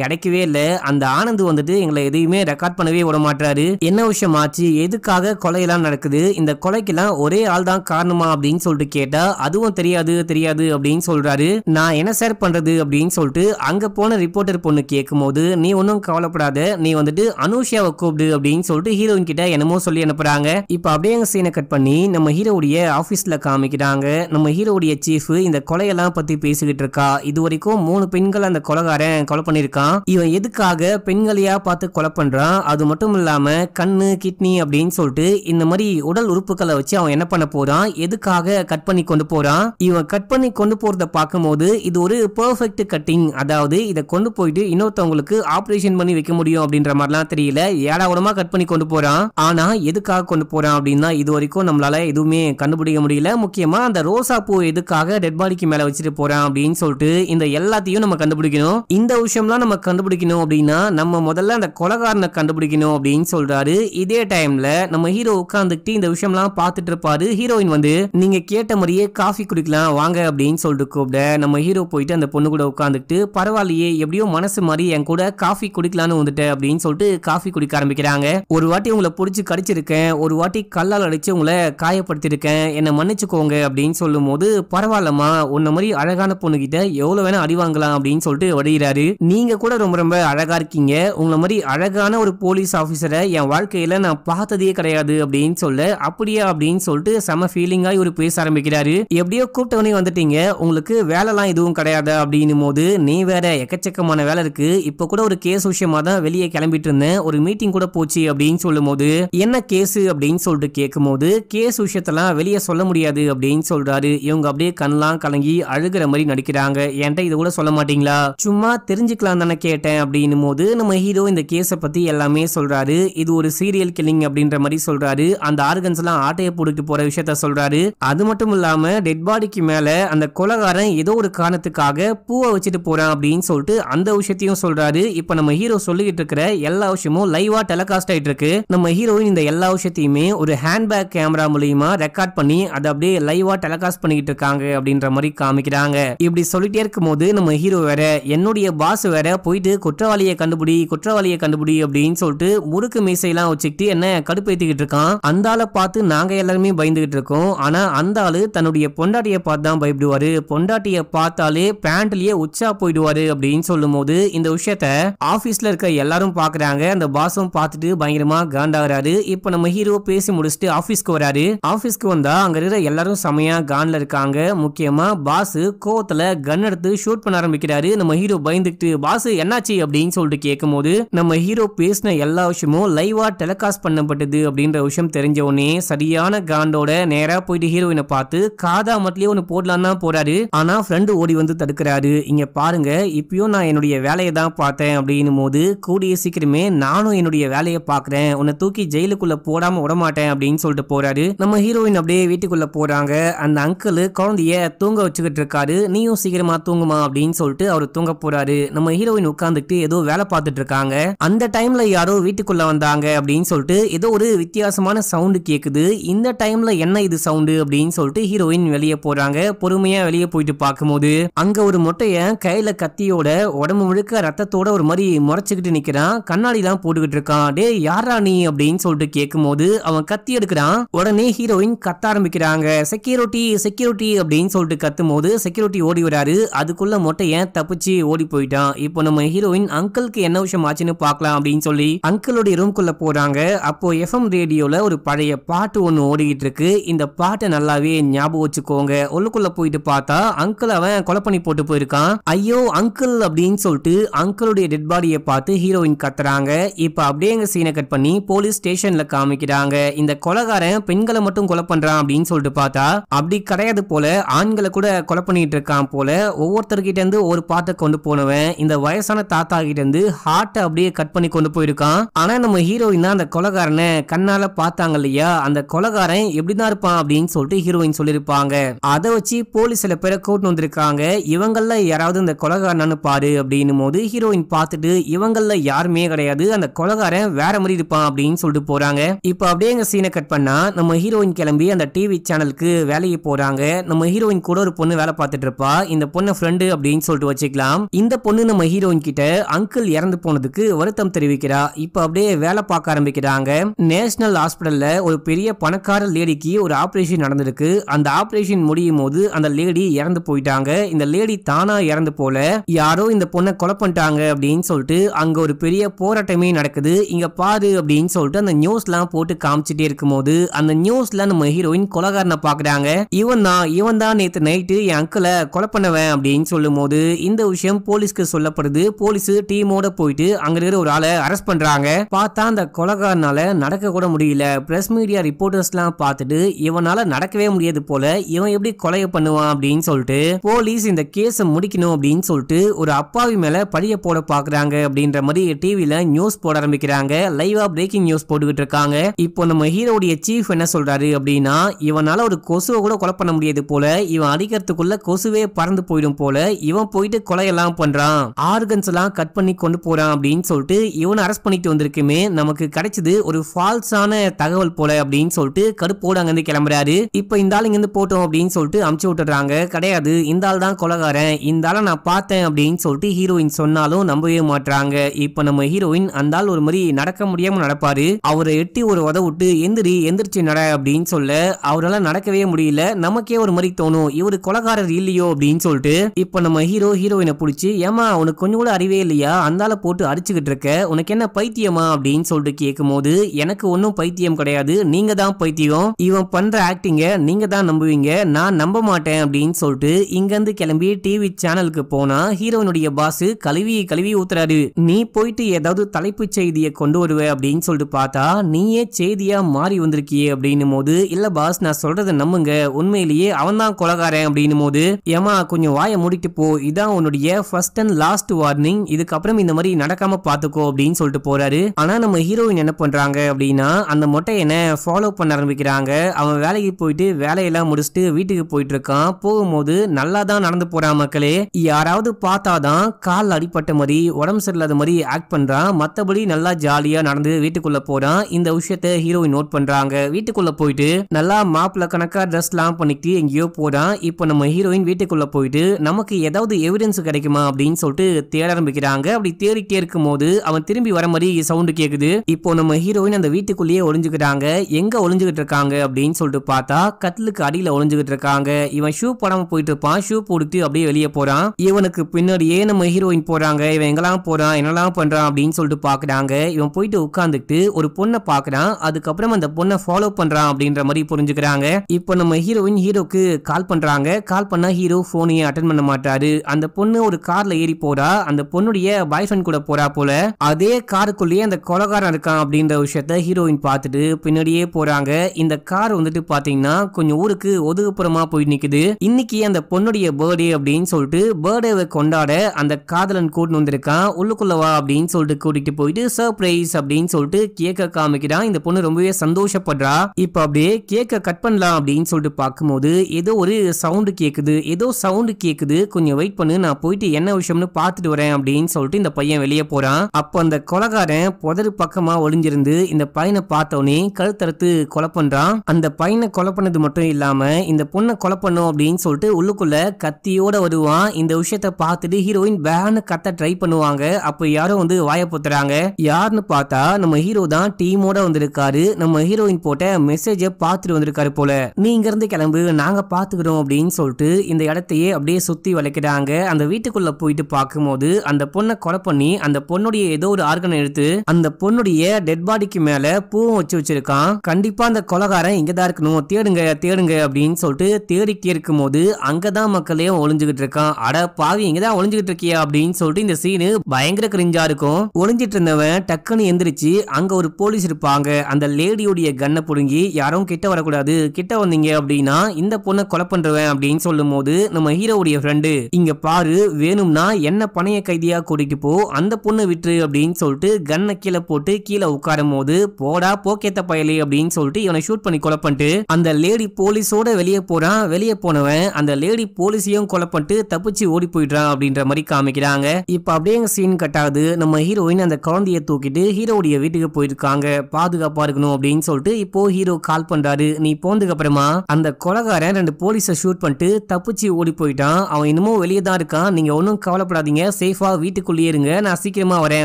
கிடைக்கவே இல்லை அந்த ஆனந்த் வந்துட்டு எங்களை எதையுமே ரெக்கார்ட் பண்ணவே விட மாட்டாரு என்ன விஷயம் ஆச்சு எதுக்காக எல்லாம் நடக்குது இந்த கொலைக்கெல்லாம் ஒரே ஆள் தான் காரணமா அப்படின்னு சொல்லிட்டு கேட்டா அதுவும் தெரியாது தெரியாது அப்படின்னு சொல்றாரு நான் என்ன சார் பண்றது அப்படின்னு சொல்லிட்டு அங்க போன ரிப்போர்ட்டர் பொண்ணு கேட்கும் போது நீ ஒன்றும் கவலைப்படாத நீ வந்துட்டு அனுஷியாவை கூப்பிடு அப்படின்னு சொல்லிட்டு ஹீரோயின் கிட்ட என்னமோ சொல்லி அனுப்புறாங்க இப்போ அப்படியே எங்க சீனை கட் பண்ணி நம்ம ஹீரோடைய ஆஃபீஸில் காமிக்கிறாங்க நம்ம ஹீரோடைய சீஃப் இந்த கொலையெல்லாம் பற்றி பேசிக்கிட்டு இருக்கா இது வரைக்கும் மூணு பெண்கள் அந்த கொலகாரன் கொலை பண்ணிருக்கான் இவன் எதுக்காக பெண்களையா பார்த்து கொலை பண்றான் அது மட்டும் இல்லாம கண்ணு கிட்னி அப்படின்னு சொல்லிட்டு இந்த மாதிரி உடல் உறுப்புகளை வச்சு அவன் என்ன பண்ண போறான் எதுக்காக கட் பண்ணி கொண்டு போறான் இவன் கட் பண்ணி கொண்டு போறத பார்க்கும்போது இது ஒரு பெர்ஃபெக்ட் கட்டிங் அதாவது இதை கொண்டு போயிட்டு இன்னொருத்தவங்களுக்கு ஆபரேஷன் பண்ணி வைக்க முடியும் அப்படின்ற மாதிரிலாம் தெரியல ஏடாவடமா கட் பண்ணி கொண்டு போறான் ஆனா எதுக்காக கொண்டு போறான் அப்படின்னா இது வரைக்கும் நம்மளால எதுவுமே கண்டுபிடிக்க முடியல முக்கியமா அந்த ரோசா பூ எதுக்காக டெட் பாடிக்கு மேல வச்சுட்டு போறான் அப்படின்னு சொல்லிட்டு இந்த எல்லாத்தையும் நம்ம கண்டுபிடிக்கணும் இந்த விஷயம்லாம் நம்ம கண்டுபிடிக்கணும் அப்படின்னா அப்படின்னா நம்ம முதல்ல அந்த கொலகாரனை கண்டுபிடிக்கணும் அப்படின்னு சொல்றாரு இதே டைம்ல நம்ம ஹீரோ உட்காந்துக்கிட்டு இந்த விஷயம்லாம் பார்த்துட்டு இருப்பாரு ஹீரோயின் வந்து நீங்க கேட்ட மாதிரியே காஃபி குடிக்கலாம் வாங்க அப்படின்னு சொல்லிட்டு கூப்பிட நம்ம ஹீரோ போயிட்டு அந்த பொண்ணு கூட உட்காந்துக்கிட்டு பரவாயில்லையே எப்படியோ மனசு மாதிரி என் கூட காஃபி குடிக்கலான்னு வந்துட்டு அப்படின்னு சொல்லிட்டு காஃபி குடிக்க ஆரம்பிக்கிறாங்க ஒரு வாட்டி உங்களை பிடிச்சி கடிச்சிருக்கேன் ஒரு வாட்டி கல்லால் அடிச்சு உங்களை காயப்படுத்திருக்கேன் என்னை மன்னிச்சுக்கோங்க அப்படின்னு சொல்லும் போது பரவாயில்லம்மா உன்ன மாதிரி அழகான கிட்ட எவ்வளவு வேணா அடிவாங்கலாம் அப்படின்னு சொல்லிட்டு வடிகிறாரு நீங்க கூட ரொம்ப ரொம்ப அழகா இருக்கீங்க உங்களை மாதிரி அழகான ஒரு போலீஸ் ஆஃபீஸரை என் வாழ்க்கையில் நான் பார்த்ததே கிடையாது அப்படின்னு சொல்ல அப்படியா அப்படின்னு சொல்லிட்டு செம ஃபீலிங்காக இவர் பேச ஆரம்பிக்கிறாரு எப்படியோ கூப்பிட்டவனே வந்துட்டீங்க உங்களுக்கு வேலைலாம் எதுவும் கிடையாது அப்படின்னும் போது நீ வேற எக்கச்சக்கமான வேலை இருக்கு இப்போ கூட ஒரு கேஸ் விஷயமா தான் வெளியே கிளம்பிட்டு இருந்தேன் ஒரு மீட்டிங் கூட போச்சு அப்படின்னு சொல்லும் போது என்ன கேஸ் அப்படின்னு சொல்லிட்டு கேட்கும் போது கேஸ் விஷயத்தெல்லாம் வெளியே சொல்ல முடியாது அப்படின்னு சொல்றாரு இவங்க அப்படியே கண்ணெல்லாம் கலங்கி அழுகிற மாதிரி நடிக்கிறாங்க என்கிட்ட இது கூட சொல்ல மாட்டீங்களா சும்மா தெரிஞ்சுக்கலாம் தானே கேட்டேன் அப்படின்னு போது நம்ம ஹீரோ இந்த கேஸை பற்றி எல்லாமே சொல்கிறாரு இது ஒரு சீரியல் கில்லிங் அப்படின்ற மாதிரி சொல்கிறாரு அந்த ஆர்கன்ஸ்லாம் ஆட்டையை போட்டுட்டு போகிற விஷயத்த சொல்கிறாரு அது மட்டும் இல்லாமல் டெட் பாடிக்கு மேலே அந்த கொலகாரன் ஏதோ ஒரு காரணத்துக்காக பூவை வச்சுட்டு போகிறான் அப்படின்னு சொல்லிட்டு அந்த விஷயத்தையும் சொல்கிறாரு இப்போ நம்ம ஹீரோ சொல்லிக்கிட்டு இருக்கிற எல்லா விஷயமும் லைவாக டெலகாஸ்ட் ஆகிட்டு இருக்கு நம்ம ஹீரோயின் இந்த எல்லா விஷயத்தையுமே ஒரு ஹேண்ட்பேக் கேமரா மூலியமா ரெக்கார்ட் பண்ணி அதை அப்படியே லைவாக டெலகாஸ்ட் பண்ணிக்கிட்டு இருக்காங்க அப்படின்ற மாதிரி காமிக்கிறாங்க இப்படி சொல்லிட்டே இருக்கும் போது நம்ம ஹீரோ வேற என்னுடைய பாஸ் வேற போயிட்டு குற்றவாளியை கண்டுபிடி குற்றவாளியை கண்டுபிடி அப்படின்னு சொல்லிட்டு முறுக்கு மீசையெல்லாம் வச்சுக்கிட்டு என்ன கடுப்பேத்திக்கிட்டு இருக்கான் அந்த ஆளை பார்த்து நாங்க எல்லாருமே பயந்துகிட்டு இருக்கோம் ஆனா அந்த ஆளு தன்னுடைய பொண்டாட்டிய பார்த்து தான் பயப்படுவாரு பொண்டாட்டிய பார்த்தாலே பேண்ட்லயே உச்சா போயிடுவாரு அப்படின்னு சொல்லும் போது இந்த விஷயத்த ஆபீஸ்ல இருக்க எல்லாரும் பாக்குறாங்க அந்த பாஸும் பார்த்துட்டு பயங்கரமா காண்டாகிறாரு இப்ப நம்ம ஹீரோ பேசி முடிச்சுட்டு ஆபீஸ்க்கு வராரு ஆபீஸ்க்கு வந்தா அங்க இருக்கிற எல்லாரும் சமையா கான்ல இருக்காங்க முக்கியமா பாஸ் கோவத்துல கன் எடுத்து ஷூட் பண்ண ஆரம்பிக்கிறாரு நம்ம ஹீரோ பயந்துக்கிட்டு பாஸ் என்னாச்சு அப்படின்னு சொல்லிட்டு சொல்லிட்டு கேட்கும்போது நம்ம ஹீரோ பேசின எல்லா விஷயமும் லைவா டெலகாஸ்ட் பண்ணப்பட்டது அப்படின்ற விஷயம் தெரிஞ்ச உடனே சரியான காண்டோட நேரா போயிட்டு ஹீரோயினை பார்த்து காதா மத்திலேயே ஒன்னு போடலாம் தான் போறாரு ஆனா ஃப்ரெண்டு ஓடி வந்து தடுக்கிறாரு இங்க பாருங்க இப்பயும் நான் என்னுடைய வேலையை தான் பார்த்தேன் அப்படின்னும் போது கூடிய சீக்கிரமே நானும் என்னுடைய வேலையை பார்க்குறேன் உன்னை தூக்கி ஜெயிலுக்குள்ள போடாம விடமாட்டேன் அப்படின்னு சொல்லிட்டு போறாரு நம்ம ஹீரோயின் அப்படியே வீட்டுக்குள்ள போறாங்க அந்த அங்கிள் குழந்தைய தூங்க வச்சுக்கிட்டு இருக்காரு நீயும் சீக்கிரமா தூங்குமா அப்படின்னு சொல்லிட்டு அவர் தூங்க போறாரு நம்ம ஹீரோயின் உட்காந்துட்டு ஏதோ வேலை வேலை பார்த்துட்டு இருக்காங்க அந்த டைம்ல யாரோ வீட்டுக்குள்ள வந்தாங்க அப்படின்னு சொல்லிட்டு ஏதோ ஒரு வித்தியாசமான சவுண்டு கேக்குது இந்த டைம்ல என்ன இது சவுண்டு அப்படின்னு சொல்லிட்டு ஹீரோயின் வெளியே போறாங்க பொறுமையா வெளியே போயிட்டு பார்க்கும்போது அங்க ஒரு மொட்டைய கையில கத்தியோட உடம்பு முழுக்க ரத்தத்தோட ஒரு மாதிரி முறைச்சுக்கிட்டு நிக்கிறான் கண்ணாடி தான் போட்டுக்கிட்டு இருக்கான் டே யாரா நீ அப்படின்னு சொல்லிட்டு கேட்கும் போது அவன் கத்தி எடுக்கிறான் உடனே ஹீரோயின் கத்த ஆரம்பிக்கிறாங்க செக்யூரிட்டி செக்யூரிட்டி அப்படின்னு சொல்லிட்டு கத்தும் போது செக்யூரிட்டி ஓடி வராரு அதுக்குள்ள மொட்டைய தப்பிச்சு ஓடி போயிட்டான் இப்போ நம்ம ஹீரோயின் அங்கிள் அங்கிளுக்கு என்ன விஷயம் ஆச்சுன்னு பாக்கலாம் அப்படின்னு சொல்லி அங்கிளுடைய ரூம்குள்ள போறாங்க அப்போ எஃப்எம் ரேடியோல ஒரு பழைய பாட்டு ஒன்னு ஓடிக்கிட்டு இருக்கு இந்த பாட்டை நல்லாவே ஞாபகம் வச்சுக்கோங்க உள்ளுக்குள்ள போயிட்டு பார்த்தா அங்கிள் அவன் கொலை பண்ணி போட்டு போயிருக்கான் ஐயோ அங்கிள் அப்படின்னு சொல்லிட்டு அங்கிளுடைய டெட் பாடியை பார்த்து ஹீரோயின் கத்துறாங்க இப்ப அப்படியே எங்க சீனை கட் பண்ணி போலீஸ் ஸ்டேஷன்ல காமிக்கிறாங்க இந்த கொலகாரன் பெண்களை மட்டும் கொலை பண்றான் அப்படின்னு சொல்லிட்டு பார்த்தா அப்படி கிடையாது போல ஆண்களை கூட கொலை பண்ணிட்டு இருக்கான் போல ஒவ்வொருத்தர்கிட்ட இருந்து ஒரு பாட்டை கொண்டு போனவன் இந்த வயசான தாத்தா கிட்ட வந்து ஹார்ட்டை அப்படியே கட் பண்ணி கொண்டு போயிருக்கான் ஆனா நம்ம ஹீரோயின் தான் அந்த கொலகாரனை கண்ணால பார்த்தாங்க இல்லையா அந்த கொலகாரன் எப்படிதான் இருப்பான் அப்படின்னு சொல்லிட்டு ஹீரோயின் சொல்லியிருப்பாங்க அதை வச்சு போலீஸ் சில பேரை கூட்டு வந்திருக்காங்க இவங்கள யாராவது இந்த கொலகாரனு பாரு அப்படின்னும் போது ஹீரோயின் பார்த்துட்டு இவங்கள யாருமே கிடையாது அந்த கொலகாரன் வேற மாதிரி இருப்பான் அப்படின்னு சொல்லிட்டு போறாங்க இப்போ அப்படியே எங்க சீனை கட் பண்ணா நம்ம ஹீரோயின் கிளம்பி அந்த டிவி சேனலுக்கு வேலையை போறாங்க நம்ம ஹீரோயின் கூட ஒரு பொண்ணு வேலை பார்த்துட்டு இருப்பா இந்த பொண்ணு ஃப்ரெண்டு அப்படின்னு சொல்லிட்டு வச்சுக்கலாம் இந்த பொண்ணு நம்ம ஹீரோயின் கிட்ட அங்கு மக்கள் இறந்து போனதுக்கு வருத்தம் தெரிவிக்கிறா இப்ப அப்படியே வேலை பார்க்க ஆரம்பிக்கிறாங்க நேஷனல் ஹாஸ்பிட்டல்ல ஒரு பெரிய பணக்கார லேடிக்கு ஒரு ஆபரேஷன் நடந்திருக்கு அந்த ஆபரேஷன் முடியும் போது அந்த லேடி இறந்து போயிட்டாங்க இந்த லேடி தானா இறந்து போல யாரோ இந்த பொண்ணை கொலை பண்ணிட்டாங்க அப்படின்னு சொல்லிட்டு அங்க ஒரு பெரிய போராட்டமே நடக்குது இங்க பாரு அப்படின்னு சொல்லிட்டு அந்த நியூஸ் எல்லாம் போட்டு காமிச்சிட்டே இருக்கும்போது அந்த நியூஸ்ல நம்ம ஹீரோயின் கொலகாரனை பாக்குறாங்க இவன் தான் இவன் தான் நேத்து நைட்டு என் அங்கிளை கொலை பண்ணுவேன் அப்படின்னு சொல்லும் போது இந்த விஷயம் போலீஸ்க்கு சொல்லப்படுது போலீஸ் டீம் டீமோட போயிட்டு அங்க இருக்கிற ஒரு ஆளை அரெஸ்ட் பண்றாங்க பார்த்தா அந்த கொலகாரனால நடக்க கூட முடியல பிரஸ் மீடியா ரிப்போர்ட்டர்ஸ் எல்லாம் பார்த்துட்டு இவனால நடக்கவே முடியாது போல இவன் எப்படி கொலையை பண்ணுவான் அப்படின்னு சொல்லிட்டு போலீஸ் இந்த கேஸை முடிக்கணும் அப்படின்னு சொல்லிட்டு ஒரு அப்பாவி மேல பழிய போட பாக்குறாங்க அப்படின்ற மாதிரி டிவில நியூஸ் போட ஆரம்பிக்கிறாங்க லைவா பிரேக்கிங் நியூஸ் போட்டுக்கிட்டு இருக்காங்க இப்போ நம்ம ஹீரோடைய சீஃப் என்ன சொல்றாரு அப்படின்னா இவனால ஒரு கொசுவை கூட கொலை பண்ண முடியாது போல இவன் அடிக்கிறதுக்குள்ள கொசுவே பறந்து போயிடும் போல இவன் போயிட்டு கொலையெல்லாம் பண்றான் ஆர்கன்ஸ் எல்லாம் கட் பண்ணி கொண்டு போகிறான் அப்படின்னு சொல்லிட்டு இவனை அரெஸ்ட் பண்ணிட்டு வந்திருக்குமே நமக்கு கிடைச்சது ஒரு ஃபால்ஸான தகவல் போல அப்படின்னு சொல்லிட்டு கடுப்போடு அங்கேருந்து கிளம்புறாரு இப்போ இந்த ஆள் இங்கேருந்து போட்டோம் அப்படின்னு சொல்லிட்டு அமுச்சு விட்டுறாங்க கிடையாது இந்த ஆள் தான் கொலகாரன் இந்த ஆளை நான் பார்த்தேன் அப்படின்னு சொல்லிட்டு ஹீரோயின் சொன்னாலும் நம்பவே மாட்டாங்க இப்போ நம்ம ஹீரோயின் அந்த ஆள் ஒரு மாதிரி நடக்க முடியாமல் நடப்பாரு அவரை எட்டி ஒரு விட்டு எந்திரி எந்திரிச்சு நட அப்படின்னு சொல்ல அவரால் நடக்கவே முடியல நமக்கே ஒரு மாதிரி தோணும் இவர் கொலகாரர் இல்லையோ அப்படின்னு சொல்லிட்டு இப்போ நம்ம ஹீரோ ஹீரோயினை பிடிச்சி ஏமா அவனுக்கு கொஞ்சம் கூட அறிவே இல்லையா அந்தால போட்டு அடிச்சுக்கிட்டு இருக்க உனக்கு என்ன பைத்தியமா அப்படின்னு சொல்லிட்டு கேட்கும் போது எனக்கு ஒன்னும் பைத்தியம் கிடையாது நீங்க தான் பைத்தியம் இவன் பண்ற ஆக்டிங்க நீங்க தான் நம்புவீங்க நான் நம்ப மாட்டேன் அப்படின்னு சொல்லிட்டு இங்கிருந்து கிளம்பி டிவி சேனலுக்கு போனா ஹீரோனுடைய பாஸ் கழுவி கழுவி ஊத்துறாரு நீ போயிட்டு ஏதாவது தலைப்பு செய்தியை கொண்டு வருவ அப்படின்னு சொல்லிட்டு பார்த்தா நீயே செய்தியா மாறி வந்திருக்கியே அப்படின்னும் போது இல்ல பாஸ் நான் சொல்றதை நம்புங்க உண்மையிலேயே அவன் தான் கொலகாரன் அப்படின்னும் போது ஏமா கொஞ்சம் வாயை முடிட்டு போ இதான் உன்னுடைய ஃபர்ஸ்ட் அண்ட் லாஸ்ட் வார்னிங் இதுக்கப்புறம் இந்த மாதிரி நடக்காம பாத்துக்கோ அப்படின்னு சொல்லிட்டு போறாரு ஆனா நம்ம ஹீரோயின் என்ன பண்றாங்க அப்படின்னா அந்த மொட்டையனை ஃபாலோ பண்ண ஆரம்பிக்கிறாங்க அவன் வேலைக்கு போயிட்டு வேலையெல்லாம் முடிச்சுட்டு வீட்டுக்கு போயிட்டு இருக்கான் போகும்போது நல்லா தான் நடந்து போறா மக்களே யாராவது பார்த்தாதான் கால் அடிப்பட்ட மாதிரி உடம்பு சரியில்லாத மாதிரி ஆக்ட் பண்றான் மத்தபடி நல்லா ஜாலியா நடந்து வீட்டுக்குள்ள போறான் இந்த விஷயத்த ஹீரோயின் நோட் பண்றாங்க வீட்டுக்குள்ள போயிட்டு நல்லா மாப்பிள்ள கணக்கா ட்ரெஸ் எல்லாம் பண்ணிட்டு எங்கேயோ போறான் இப்போ நம்ம ஹீரோயின் வீட்டுக்குள்ள போயிட்டு நமக்கு ஏதாவது எவிடன்ஸ் கிடைக்குமா அப்படின்னு சொல்லிட்டு தேட ஆரம்பிக்கிறாங்க அப்படி அப்படி தேடிட்டே இருக்கும் போது அவன் திரும்பி வர மாதிரி சவுண்டு கேக்குது இப்போ நம்ம ஹீரோயின் அந்த வீட்டுக்குள்ளேயே ஒளிஞ்சுக்கிறாங்க எங்க ஒளிஞ்சுகிட்டு இருக்காங்க அப்படின்னு சொல்லிட்டு பார்த்தா கத்திலுக்கு அடியில ஒளிஞ்சுகிட்டு இருக்காங்க இவன் ஷூ போடாம போயிட்டு இருப்பான் ஷூ போட்டுட்டு அப்படியே வெளியே போறான் இவனுக்கு பின்னாடியே நம்ம ஹீரோயின் போறாங்க இவன் எங்கெல்லாம் போறான் என்னெல்லாம் பண்றான் அப்படின்னு சொல்லிட்டு பாக்குறாங்க இவன் போயிட்டு உட்காந்துட்டு ஒரு பொண்ணை பாக்குறான் அதுக்கப்புறம் அந்த பொண்ணை ஃபாலோ பண்றான் அப்படின்ற மாதிரி புரிஞ்சுக்கிறாங்க இப்போ நம்ம ஹீரோயின் ஹீரோக்கு கால் பண்றாங்க கால் பண்ணா ஹீரோ போனையே அட்டன் பண்ண மாட்டாரு அந்த பொண்ணு ஒரு கார்ல ஏறி போறா அந்த பொண்ணுடைய பை பாய் கூட போறா போல அதே காருக்குள்ளேயே அந்த கொலகாரன் இருக்கான் அப்படின்ற விஷயத்த ஹீரோயின் பார்த்துட்டு பின்னாடியே போறாங்க இந்த கார் வந்துட்டு பாத்தீங்கன்னா கொஞ்சம் ஊருக்கு ஒதுக்குப்புறமா போய் நிக்குது இன்னைக்கு அந்த பொண்ணுடைய பர்த்டே அப்படின்னு சொல்லிட்டு பர்த்டேவை கொண்டாட அந்த காதலன் கூட்டு வந்திருக்கான் உள்ளுக்குள்ளவா அப்படின்னு சொல்லிட்டு கூட்டிட்டு போயிட்டு சர்ப்ரைஸ் அப்படின்னு சொல்லிட்டு கேக்க காமிக்கிறான் இந்த பொண்ணு ரொம்பவே சந்தோஷப்படுறா இப்ப அப்படியே கேக்க கட் பண்ணலாம் அப்படின்னு சொல்லிட்டு பார்க்கும்போது ஏதோ ஒரு சவுண்டு கேக்குது ஏதோ சவுண்டு கேக்குது கொஞ்சம் வெயிட் பண்ணு நான் போயிட்டு என்ன விஷயம்னு பார்த்துட்டு வரேன் அப்படின்னு சொல்லிட்டு இந்த பையன் வெளியே போறான் அப்போ அந்த கொலகாரன் புதரு பக்கமா ஒளிஞ்சிருந்து இந்த பையனை பார்த்தவனே கழுத்தறுத்து கொலை பண்றான் அந்த பையனை கொலை பண்ணது மட்டும் இல்லாம இந்த பொண்ணை கொலை பண்ணும் அப்படின்னு சொல்லிட்டு உள்ளுக்குள்ள கத்தியோட வருவான் இந்த விஷயத்த பார்த்துட்டு ஹீரோயின் வேன கத்த ட்ரை பண்ணுவாங்க அப்போ யாரும் வந்து வாய போத்துறாங்க யாருன்னு பார்த்தா நம்ம ஹீரோ தான் டீமோட வந்திருக்காரு நம்ம ஹீரோயின் போட்ட மெசேஜ பார்த்துட்டு வந்திருக்காரு போல நீங்க இருந்து கிளம்பு நாங்க பாத்துக்கிறோம் அப்படின்னு சொல்லிட்டு இந்த இடத்தையே அப்படியே சுத்தி வளைக்கிறாங்க அந்த வீட்டுக்குள்ள போயிட்டு பார்க்கும்போது அந்த பொண்ணை கொலை பண்ணி அந்த பொண்ணுடைய ஏதோ ஒரு ஆர்கனை எடுத்து அந்த பொண்ணுடைய டெட் பாடிக்கு மேல பூவும் வச்சு வச்சிருக்கான் கண்டிப்பா அந்த கொலகாரன் இங்கதான் இருக்கணும் தேடுங்க தேடுங்க அப்படின்னு சொல்லிட்டு தேடிக்கே இருக்கும் போது அங்கதான் மக்களே ஒளிஞ்சுகிட்டு இருக்கான் அட பாவி இங்கதான் ஒளிஞ்சுகிட்டு இருக்கியா அப்படின்னு சொல்லிட்டு இந்த சீனு பயங்கர கிரிஞ்சா இருக்கும் ஒளிஞ்சிட்டு இருந்தவன் டக்குன்னு எந்திரிச்சு அங்க ஒரு போலீஸ் இருப்பாங்க அந்த லேடியுடைய கண்ணை புடுங்கி யாரும் கிட்ட வரக்கூடாது கிட்ட வந்தீங்க அப்படின்னா இந்த பொண்ணை கொலை பண்றவன் அப்படின்னு சொல்லும் போது நம்ம ஹீரோவுடைய ஃப்ரெண்டு இங்க பாரு வேணும்னா என்ன பணைய கைதியா கூட்டிட்டு இருப்போ அந்த பொண்ணு விட்டுரு அப்படின்னு சொல்லிட்டு கண்ணை கீழே போட்டு கீழே உட்காரும் போது போடா போக்கேத்த பயலி அப்படின்னு சொல்லிட்டு இவனை ஷூட் பண்ணி கொலை பண்ணிட்டு அந்த லேடி போலீஸோட வெளியே போறான் வெளியே போனவன் அந்த லேடி போலீஸையும் கொலை பண்ணிட்டு தப்பிச்சு ஓடி போயிடுறான் அப்படின்ற மாதிரி காமிக்கிறாங்க இப்ப அப்படியே சீன் கட்டாது நம்ம ஹீரோயின் அந்த குழந்தைய தூக்கிட்டு ஹீரோடைய வீட்டுக்கு போயிருக்காங்க பாதுகாப்பா இருக்கணும் அப்படின்னு சொல்லிட்டு இப்போ ஹீரோ கால் பண்றாரு நீ போனதுக்கு அப்புறமா அந்த கொலகாரன் ரெண்டு போலீஸை ஷூட் பண்ணிட்டு தப்பிச்சு ஓடி போயிட்டான் அவன் இன்னமும் வெளியே தான் இருக்கான் நீங்க ஒன்றும் கவலைப்படாதீங்க சேஃபா வீட்டுக்குள்ளேயே இருங்க நான் சீக்கிரமா வரேன்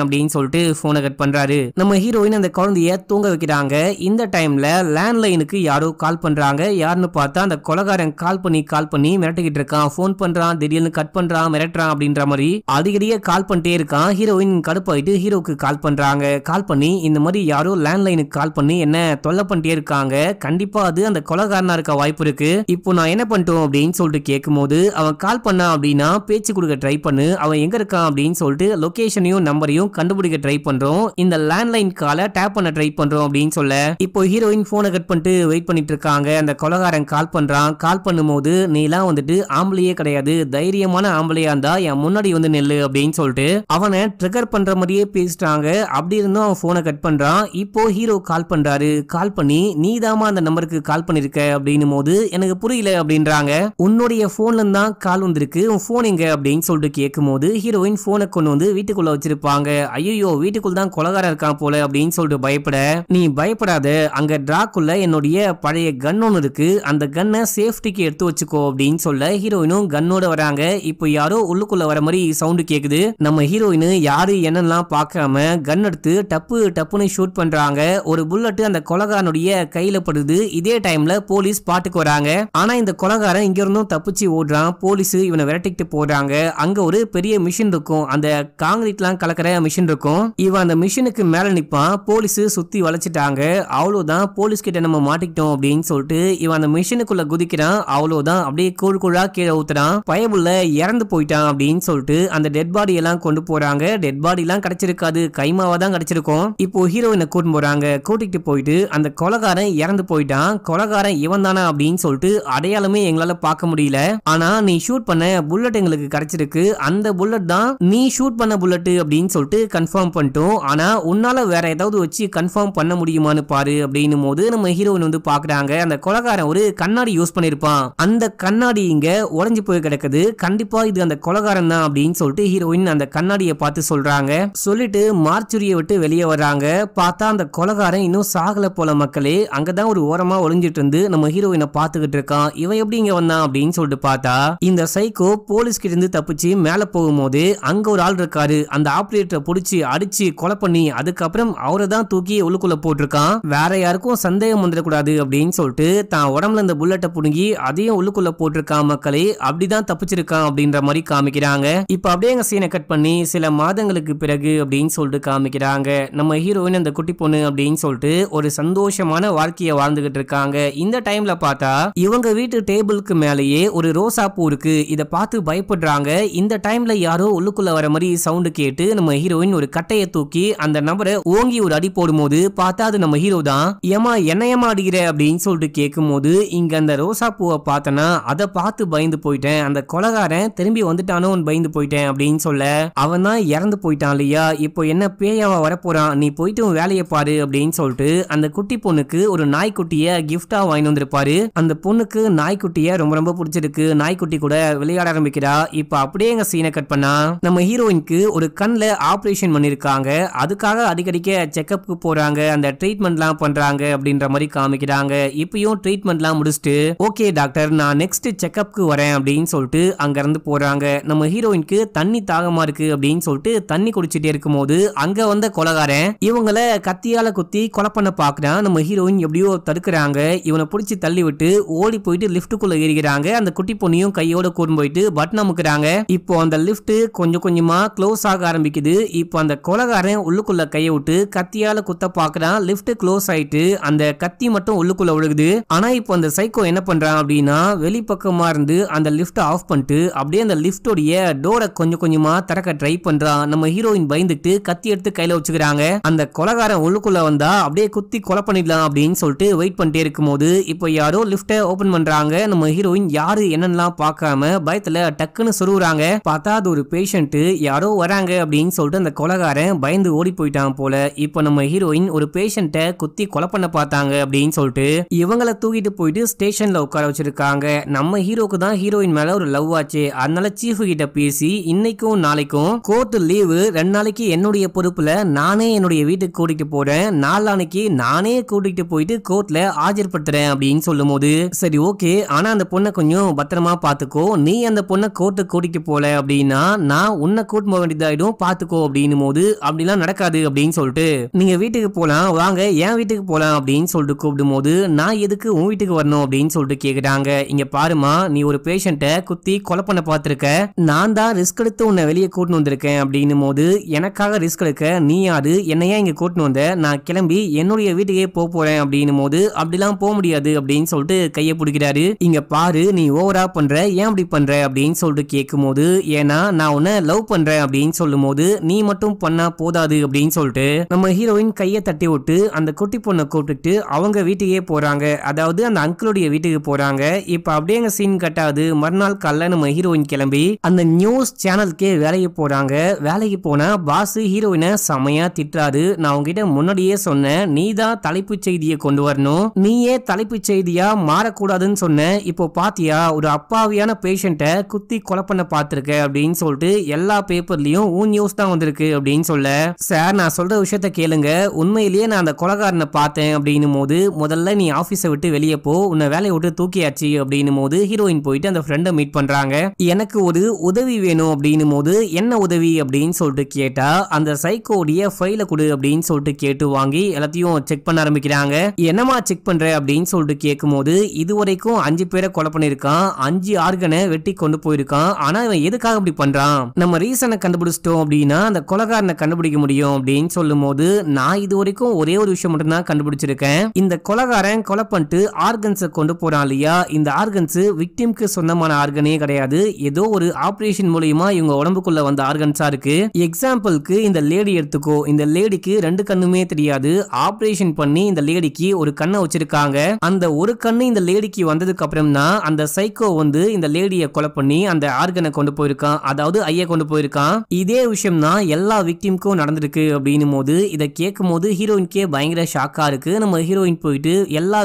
அப்படின்னு சொல்லிட்டு போனை கட் பண்றாரு நம்ம ஹீரோயின் அந்த குழந்தைய தூங்க வைக்கிறாங்க இந்த டைம்ல லேண்ட்லைனுக்கு யாரோ கால் பண்றாங்க யாருன்னு பார்த்தா அந்த கொலகாரன் கால் பண்ணி கால் பண்ணி மிரட்டிக்கிட்டு இருக்கான் போன் பண்றான் திடீர்னு கட் பண்றான் மிரட்டுறான் அப்படின்ற மாதிரி அடிக்கடியே கால் பண்ணிட்டே இருக்கான் ஹீரோயின் கடுப்பாயிட்டு ஹீரோக்கு கால் பண்றாங்க கால் பண்ணி இந்த மாதிரி யாரோ லேண்ட்லைனுக்கு கால் பண்ணி என்ன தொல்லை பண்ணிட்டே இருக்காங்க கண்டிப்பா அது அந்த கொலகாரனா இருக்க வாய்ப்பு இருக்கு இப்போ நான் என்ன பண்ணிட்டோம் அப்படின்னு சொல்லிட்டு கேட்கும்போது அவன் கால் பண்ணான் அப்படின்னா பேச்சு கொடுக்க ட்ரை பண்ணு அவன் எங்க இருக்கான் அப்படின்னு சொல்லிட்டு லொகேஷனையும் நம்பரையும் கண்டுபிடிக்க ட்ரை பண்றோம் இந்த லேண்ட்லைன் காலை டேப் பண்ண ட்ரை பண்றோம் அப்படின்னு சொல்ல இப்போ ஹீரோயின் போனை கட் பண்ணிட்டு வெயிட் பண்ணிட்டு இருக்காங்க அந்த கொலகாரன் கால் பண்றான் கால் பண்ணும்போது நீலாம் வந்துட்டு ஆம்பளையே கிடையாது தைரியமான ஆம்பளையா இருந்தா என் முன்னாடி வந்து நெல்லு அப்படின்னு சொல்லிட்டு அவனை ட்ரிகர் பண்ற மாதிரியே பேசிட்டாங்க அப்படி இருந்தும் அவன் போனை கட் பண்றான் இப்போ ஹீரோ கால் பண்றாரு கால் பண்ணி நீ நீதாமா அந்த நம்பருக்கு கால் பண்ணிருக்க அப்படின்னும் போது எனக்கு புரியல அப்படின்றாங்க உன்னுடைய போன்ல தான் கால் வந்திருக்கு உன் போன் எங்க அப்படின்னு சொல்லிட்டு கேட்கும் போது ஹீரோயின் போனை கொண்டு வந்து வீட்டுக்குள்ள வச்சிருப்பாங்க ஐயோ வீட்டுக்குள்ள தான் கொலகாரம் இருக்கான் போல அப்படின்னு சொல்லிட்டு பயப்பட நீ பயப்படாத அங்க டிராக்குள்ள என்னுடைய பழைய கன் ஒன்னு இருக்கு அந்த கன்னை சேஃப்டிக்கு எடுத்து வச்சுக்கோ அப்படின்னு சொல்ல ஹீரோயினும் கன்னோட வராங்க இப்போ யாரோ உள்ளுக்குள்ள வர மாதிரி சவுண்டு கேக்குது நம்ம ஹீரோயின் யாரு என்னெல்லாம் பார்க்காம கன் எடுத்து டப்பு டப்புன்னு ஷூட் பண்றாங்க ஒரு புல்லட் அந்த கொலகாரனுடைய கையில படுது இதே டைம்ல போலீஸ் பாட்டுக்கு வராங்க ஆனா இந்த கொலகாரம் இங்க இருந்தும் தப்பிச்சு ஓடுறான் போலீஸ் இவனை விரட்டிக்கிட்டு போடுறாங்க அங்க ஒரு பெரிய மிஷின் இருக்கும் அந்த காங்கிரீட்லாம் கலக்கிற மிஷின் இருக்கும் இவன் அந்த மிஷினுக்கு மேல நிப்பான் போலீஸ் சுத்தி வளைச்சிட்டாங்க அவ்வளவுதான் போலீஸ் கிட்ட நம்ம மாட்டிக்கிட்டோம் அப்படின்னு சொல்லிட்டு இவன் அந்த மிஷினுக்குள்ள குதிக்கிறான் அவ்வளவுதான் அப்படியே கூழ் கூழா கீழே ஊத்துறான் பயபுள்ள இறந்து போயிட்டான் அப்படின்னு சொல்லிட்டு அந்த டெட் பாடி எல்லாம் கொண்டு போறாங்க டெட் பாடி எல்லாம் கிடைச்சிருக்காது கைமாவா தான் கிடைச்சிருக்கும் இப்போ ஹீரோயினை கூட்டு போறாங்க கூட்டிகிட்டு போயிட்டு அந்த கொலகாரன் இறந்து போயிட்டான் கொலகாரன் இவன் தானா அப்படின்னு சொல்லிட்டு அடையாளமே எங்களால பார்க்க முடியல ஆனா நீ ஷூட் பண்ண புல்லட் எங்களுக்கு கிடைச்சிருக்கு அந்த புல்லட் தான் நீ ஷூட் பண்ண பண்ண புல்லட்டு அப்படின்னு சொல்லிட்டு கன்ஃபார்ம் பண்ணிட்டோம் ஆனால் உன்னால் வேற ஏதாவது வச்சு கன்ஃபார்ம் பண்ண முடியுமான்னு பாரு அப்படின்னும் போது நம்ம ஹீரோயின் வந்து பார்க்குறாங்க அந்த கொலகாரன் ஒரு கண்ணாடி யூஸ் பண்ணியிருப்பான் அந்த கண்ணாடி இங்கே உடஞ்சி போய் கிடக்குது கண்டிப்பாக இது அந்த கொலகாரன் தான் அப்படின்னு சொல்லிட்டு ஹீரோயின் அந்த கண்ணாடியை பார்த்து சொல்கிறாங்க சொல்லிட்டு மார்ச்சுரியை விட்டு வெளியே வர்றாங்க பார்த்தா அந்த கொலகாரன் இன்னும் சாகலை போல மக்களே அங்கே தான் ஒரு ஓரமாக ஒளிஞ்சிட்டு இருந்து நம்ம ஹீரோயினை பார்த்துக்கிட்டு இருக்கான் இவன் எப்படி இங்கே வந்தான் அப்படின்னு சொல்லிட்டு பார்த்தா இந்த சைக்கோ போலீஸ்கிட்ட இருந்து தப்பிச்சு மேலே போகும்போது அங்கே ஒரு ஆள் இருக்க இருக்காரு அந்த ஆப்ரேட்டரை பிடிச்சி அடிச்சு கொலை பண்ணி அதுக்கப்புறம் அவரை தான் தூக்கி உள்ளுக்குள்ள போட்டிருக்கான் வேற யாருக்கும் சந்தேகம் வந்துடக்கூடாது அப்படின்னு சொல்லிட்டு தான் உடம்புல இந்த புல்லட்டை புடுங்கி அதையும் உள்ளுக்குள்ள போட்டிருக்கான் மக்களே அப்படிதான் தப்பிச்சிருக்கான் அப்படின்ற மாதிரி காமிக்கிறாங்க இப்போ அப்படியே எங்க சீனை கட் பண்ணி சில மாதங்களுக்கு பிறகு அப்படின்னு சொல்லிட்டு காமிக்கிறாங்க நம்ம ஹீரோயின் அந்த குட்டி பொண்ணு அப்படின்னு சொல்லிட்டு ஒரு சந்தோஷமான வாழ்க்கையை வாழ்ந்துகிட்டு இருக்காங்க இந்த டைம்ல பார்த்தா இவங்க வீட்டு டேபிளுக்கு மேலேயே ஒரு ரோசா பூ இருக்கு இதை பார்த்து பயப்படுறாங்க இந்த டைம்ல யாரோ உள்ளுக்குள்ள வர மாதிரி சவுண்டு கேட்டு நம்ம ஹீரோயின் ஒரு கட்டையை தூக்கி அந்த நபரை ஓங்கி ஒரு அடி போடும்போது பார்த்தா அது நம்ம ஹீரோ தான் ஏமா என்னையமா அடிக்கிற அப்படின்னு சொல்லிட்டு கேட்கும் போது இங்க அந்த ரோசா பூவை பார்த்தனா அதை பார்த்து பயந்து போயிட்டேன் அந்த கொலகாரன் திரும்பி வந்துட்டானோ பயந்து போயிட்டேன் அப்படின்னு சொல்ல அவன் தான் இறந்து போயிட்டான் இல்லையா இப்போ என்ன பேயாவா வரப்போறான் நீ போயிட்டு வேலையை பாரு அப்படின்னு சொல்லிட்டு அந்த குட்டி பொண்ணுக்கு ஒரு நாய்க்குட்டிய கிஃப்டா வாங்கி வந்திருப்பாரு அந்த பொண்ணுக்கு நாய்க்குட்டிய ரொம்ப ரொம்ப பிடிச்சிருக்கு நாய்க்குட்டி கூட விளையாட ஆரம்பிக்கிறா இப்ப அப்படியே எங்க சீனை கட் பண்ணா நம்ம ஹீரோயினுக்கு அவருக்கு ஒரு கண்ணில் ஆப்ரேஷன் பண்ணியிருக்காங்க அதுக்காக அடிக்கடிக்க செக்கப்புக்கு போகிறாங்க அந்த ட்ரீட்மெண்ட்லாம் பண்ணுறாங்க அப்படின்ற மாதிரி காமிக்கிறாங்க இப்பயும் ட்ரீட்மெண்ட்லாம் முடிச்சுட்டு ஓகே டாக்டர் நான் நெக்ஸ்ட் செக்கப்புக்கு வரேன் அப்படின்னு சொல்லிட்டு அங்கேருந்து போகிறாங்க நம்ம ஹீரோயினுக்கு தண்ணி தாகமாக இருக்கு அப்படின்னு சொல்லிட்டு தண்ணி குடிச்சிட்டே இருக்கும்போது அங்கே வந்த கொலகாரன் இவங்களை கத்தியால் குத்தி கொலை பண்ண பார்க்குறான் நம்ம ஹீரோயின் எப்படியோ தடுக்கிறாங்க இவனை பிடிச்சி தள்ளி விட்டு ஓடி போயிட்டு லிஃப்ட்டுக்குள்ளே ஏறிக்கிறாங்க அந்த குட்டி பொண்ணையும் கையோட கூர்ந்து போயிட்டு பட்டன் அமுக்குறாங்க இப்போ அந்த லிப்ட் கொஞ்சம் கொஞ்சமாக க்ளோஸ் ஆக ஆரம்பிக்குது இப்போ அந்த கொலகாரன் உள்ளுக்குள்ளே கையை விட்டு கத்தியால் குத்த பாக்குறான் லிப்ட் க்ளோஸ் ஆயிட்டு அந்த கத்தி மட்டும் உள்ளுக்குள்ளே விழுகுது ஆனால் இப்போ அந்த சைக்கோ என்ன பண்ணுறான் அப்படின்னா வெளிப்பக்கமாக இருந்து அந்த லிஃப்ட்டை ஆஃப் பண்ணிட்டு அப்படியே அந்த லிப்டோடைய டோரை கொஞ்சம் கொஞ்சமாக திறக்க ட்ரை பண்ணுறான் நம்ம ஹீரோயின் பயந்துட்டு கத்தி எடுத்து கையில் வச்சுக்கிறாங்க அந்த கொலகாரன் உள்ளுக்குள்ளே வந்தால் அப்படியே குத்தி கொலை பண்ணிடலாம் அப்படின்னு சொல்லிட்டு வெயிட் பண்ணிட்டே இருக்கும்போது இப்போ யாரோ லிஃப்ட்டை ஓப்பன் பண்ணுறாங்க நம்ம ஹீரோயின் யாரு என்னென்னலாம் பார்க்காம பயத்தில் டக்குன்னு சொல்லுறாங்க பார்த்தா அது ஒரு பேஷண்ட்டு யாரோ யாரோ வராங்க அப்படின்னு சொல்லிட்டு அந்த கொலகாரன் பயந்து ஓடி போயிட்டான் போல இப்போ நம்ம ஹீரோயின் ஒரு பேஷண்ட்டை குத்தி கொலை பண்ண பார்த்தாங்க அப்படின்னு சொல்லிட்டு இவங்கள தூக்கிட்டு போயிட்டு ஸ்டேஷன்ல உட்கார வச்சிருக்காங்க நம்ம ஹீரோக்கு தான் ஹீரோயின் மேல ஒரு லவ் ஆச்சு அதனால சீஃப் கிட்ட பேசி இன்னைக்கும் நாளைக்கும் கோர்ட் லீவு ரெண்டு நாளைக்கு என்னுடைய பொறுப்புல நானே என்னுடைய வீட்டுக்கு கூட்டிட்டு போறேன் நாளானைக்கு நானே கூட்டிட்டு போயிட்டு கோர்ட்ல ஆஜர்படுத்துறேன் அப்படின்னு சொல்லும் போது சரி ஓகே ஆனா அந்த பொண்ணை கொஞ்சம் பத்திரமா பாத்துக்கோ நீ அந்த பொண்ணை கோர்ட்டு கூட்டிட்டு போல அப்படின்னா நான் உன்னை கூட்டு வேண்டியதாயிடும் பாத்துக்கோ அப்படின்னும் போது அப்படிலாம் நடக்காது அப்படின்னு சொல்லிட்டு நீங்க வீட்டுக்கு போலாம் வாங்க என் வீட்டுக்கு போகலாம் அப்படின்னு சொல்லிட்டு கூப்பிடும் போது நான் எதுக்கு உன் வீட்டுக்கு வரணும் அப்படின்னு சொல்லிட்டு கேட்குறாங்க இங்க பாருமா நீ ஒரு பேஷண்ட்டை குத்தி கொலை பண்ண பாத்துருக்க நான் தான் ரிஸ்க் எடுத்து உன்னை வெளியே கூட்டின்னு வந்திருக்கேன் அப்படின்னும் போது எனக்காக ரிஸ்க் எடுக்க நீ யாரு என்னையா இங்க கூட்டின்னு வந்த நான் கிளம்பி என்னுடைய வீட்டுக்கே போக போறேன் அப்படின்னும் போது அப்படிலாம் போக முடியாது அப்படின்னு சொல்லிட்டு கையை பிடிக்கிறாரு இங்க பாரு நீ ஓவரா பண்ற ஏன் அப்படி பண்ற அப்படின்னு சொல்லிட்டு கேட்கும் போது ஏன்னா நான் உன்னை லவ் பண்றேன் அப்படின்னு சொல்லும் போது நீ மட்டும் பண்ணா போதாது அப்படின்னு சொல்லிட்டு நம்ம ஹீரோயின் கையை தட்டி விட்டு அந்த குட்டி பொண்ணை கூப்பிட்டு அவங்க வீட்டுக்கே போறாங்க அதாவது அந்த அங்கிளுடைய வீட்டுக்கு போறாங்க இப்ப அப்படியே சீன் கட்டாது மறுநாள் காலைல நம்ம ஹீரோயின் கிளம்பி அந்த நியூஸ் சேனலுக்கே வேலைக்கு போறாங்க வேலைக்கு போனா பாஸ் ஹீரோயினை செமையா திட்டாது நான் உங்ககிட்ட முன்னாடியே சொன்னேன் நீ தான் தலைப்பு செய்தியை கொண்டு வரணும் நீயே தலைப்பு செய்தியா மாறக்கூடாதுன்னு சொன்ன இப்போ பாத்தியா ஒரு அப்பாவியான பேஷண்ட்ட குத்தி கொலை பண்ண பார்த்துருக்க அப்படின்னு சொல்லிட்டு எல்லா பேப்பர் பேப்பர்லயும் ஊ நியூஸ் தான் வந்திருக்கு அப்படின்னு சொல்ல சார் நான் சொல்ற விஷயத்த கேளுங்க உண்மையிலேயே நான் அந்த கொலகாரனை பார்த்தேன் அப்படின்னும் போது முதல்ல நீ ஆபீஸ விட்டு வெளியே போ உன்னை வேலையை விட்டு தூக்கியாச்சு அப்படின்னும் போது ஹீரோயின் போயிட்டு அந்த ஃப்ரெண்டை மீட் பண்றாங்க எனக்கு ஒரு உதவி வேணும் அப்படின்னும் போது என்ன உதவி அப்படின்னு சொல்லிட்டு கேட்டா அந்த சைக்கோடைய ஃபைல கொடு அப்படின்னு சொல்லிட்டு கேட்டு வாங்கி எல்லாத்தையும் செக் பண்ண ஆரம்பிக்கிறாங்க என்னமா செக் பண்ற அப்படின்னு சொல்லிட்டு கேட்கும் போது இது வரைக்கும் அஞ்சு பேரை கொலை பண்ணிருக்கான் அஞ்சு ஆர்கனை வெட்டி கொண்டு போயிருக்கான் ஆனா இவன் எதுக்காக அப்படி பண்றான் நம்ம ரீசனை கண்டுபிடிச்சிட்டோம் அப்படின்னா அந்த கொலகாரனை கண்டுபிடிக்க முடியும் அப்படின்னு சொல்லும் போது நான் இது வரைக்கும் ஒரே ஒரு விஷயம் மட்டும் தான் கண்டுபிடிச்சிருக்கேன் இந்த கொலகாரன் கொலை பண்ணிட்டு ஆர்கன்ஸை கொண்டு போறான் இல்லையா இந்த ஆர்கன்ஸ் விக்டிம்க்கு சொந்தமான ஆர்கனே கிடையாது ஏதோ ஒரு ஆப்ரேஷன் மூலியமா இவங்க உடம்புக்குள்ள வந்த ஆர்கன்ஸா இருக்கு எக்ஸாம்பிளுக்கு இந்த லேடி எடுத்துக்கோ இந்த லேடிக்கு ரெண்டு கண்ணுமே தெரியாது ஆப்ரேஷன் பண்ணி இந்த லேடிக்கு ஒரு கண்ணை வச்சிருக்காங்க அந்த ஒரு கண்ணு இந்த லேடிக்கு வந்ததுக்கு அப்புறம் தான் அந்த சைக்கோ வந்து இந்த லேடியை கொலை பண்ணி அந்த ஆர்கனை கொண்டு போயிருக்கான் அதாவது ஐயா கொண்டு போயிருக்கான் இதே விஷயம் தான் எல்லா விக்டிம்க்கும் நடந்திருக்கு அப்படின்னும் போது இதை கேட்கும் போது ஹீரோயின்கே பயங்கர ஷாக்கா இருக்கு நம்ம ஹீரோயின் போயிட்டு எல்லா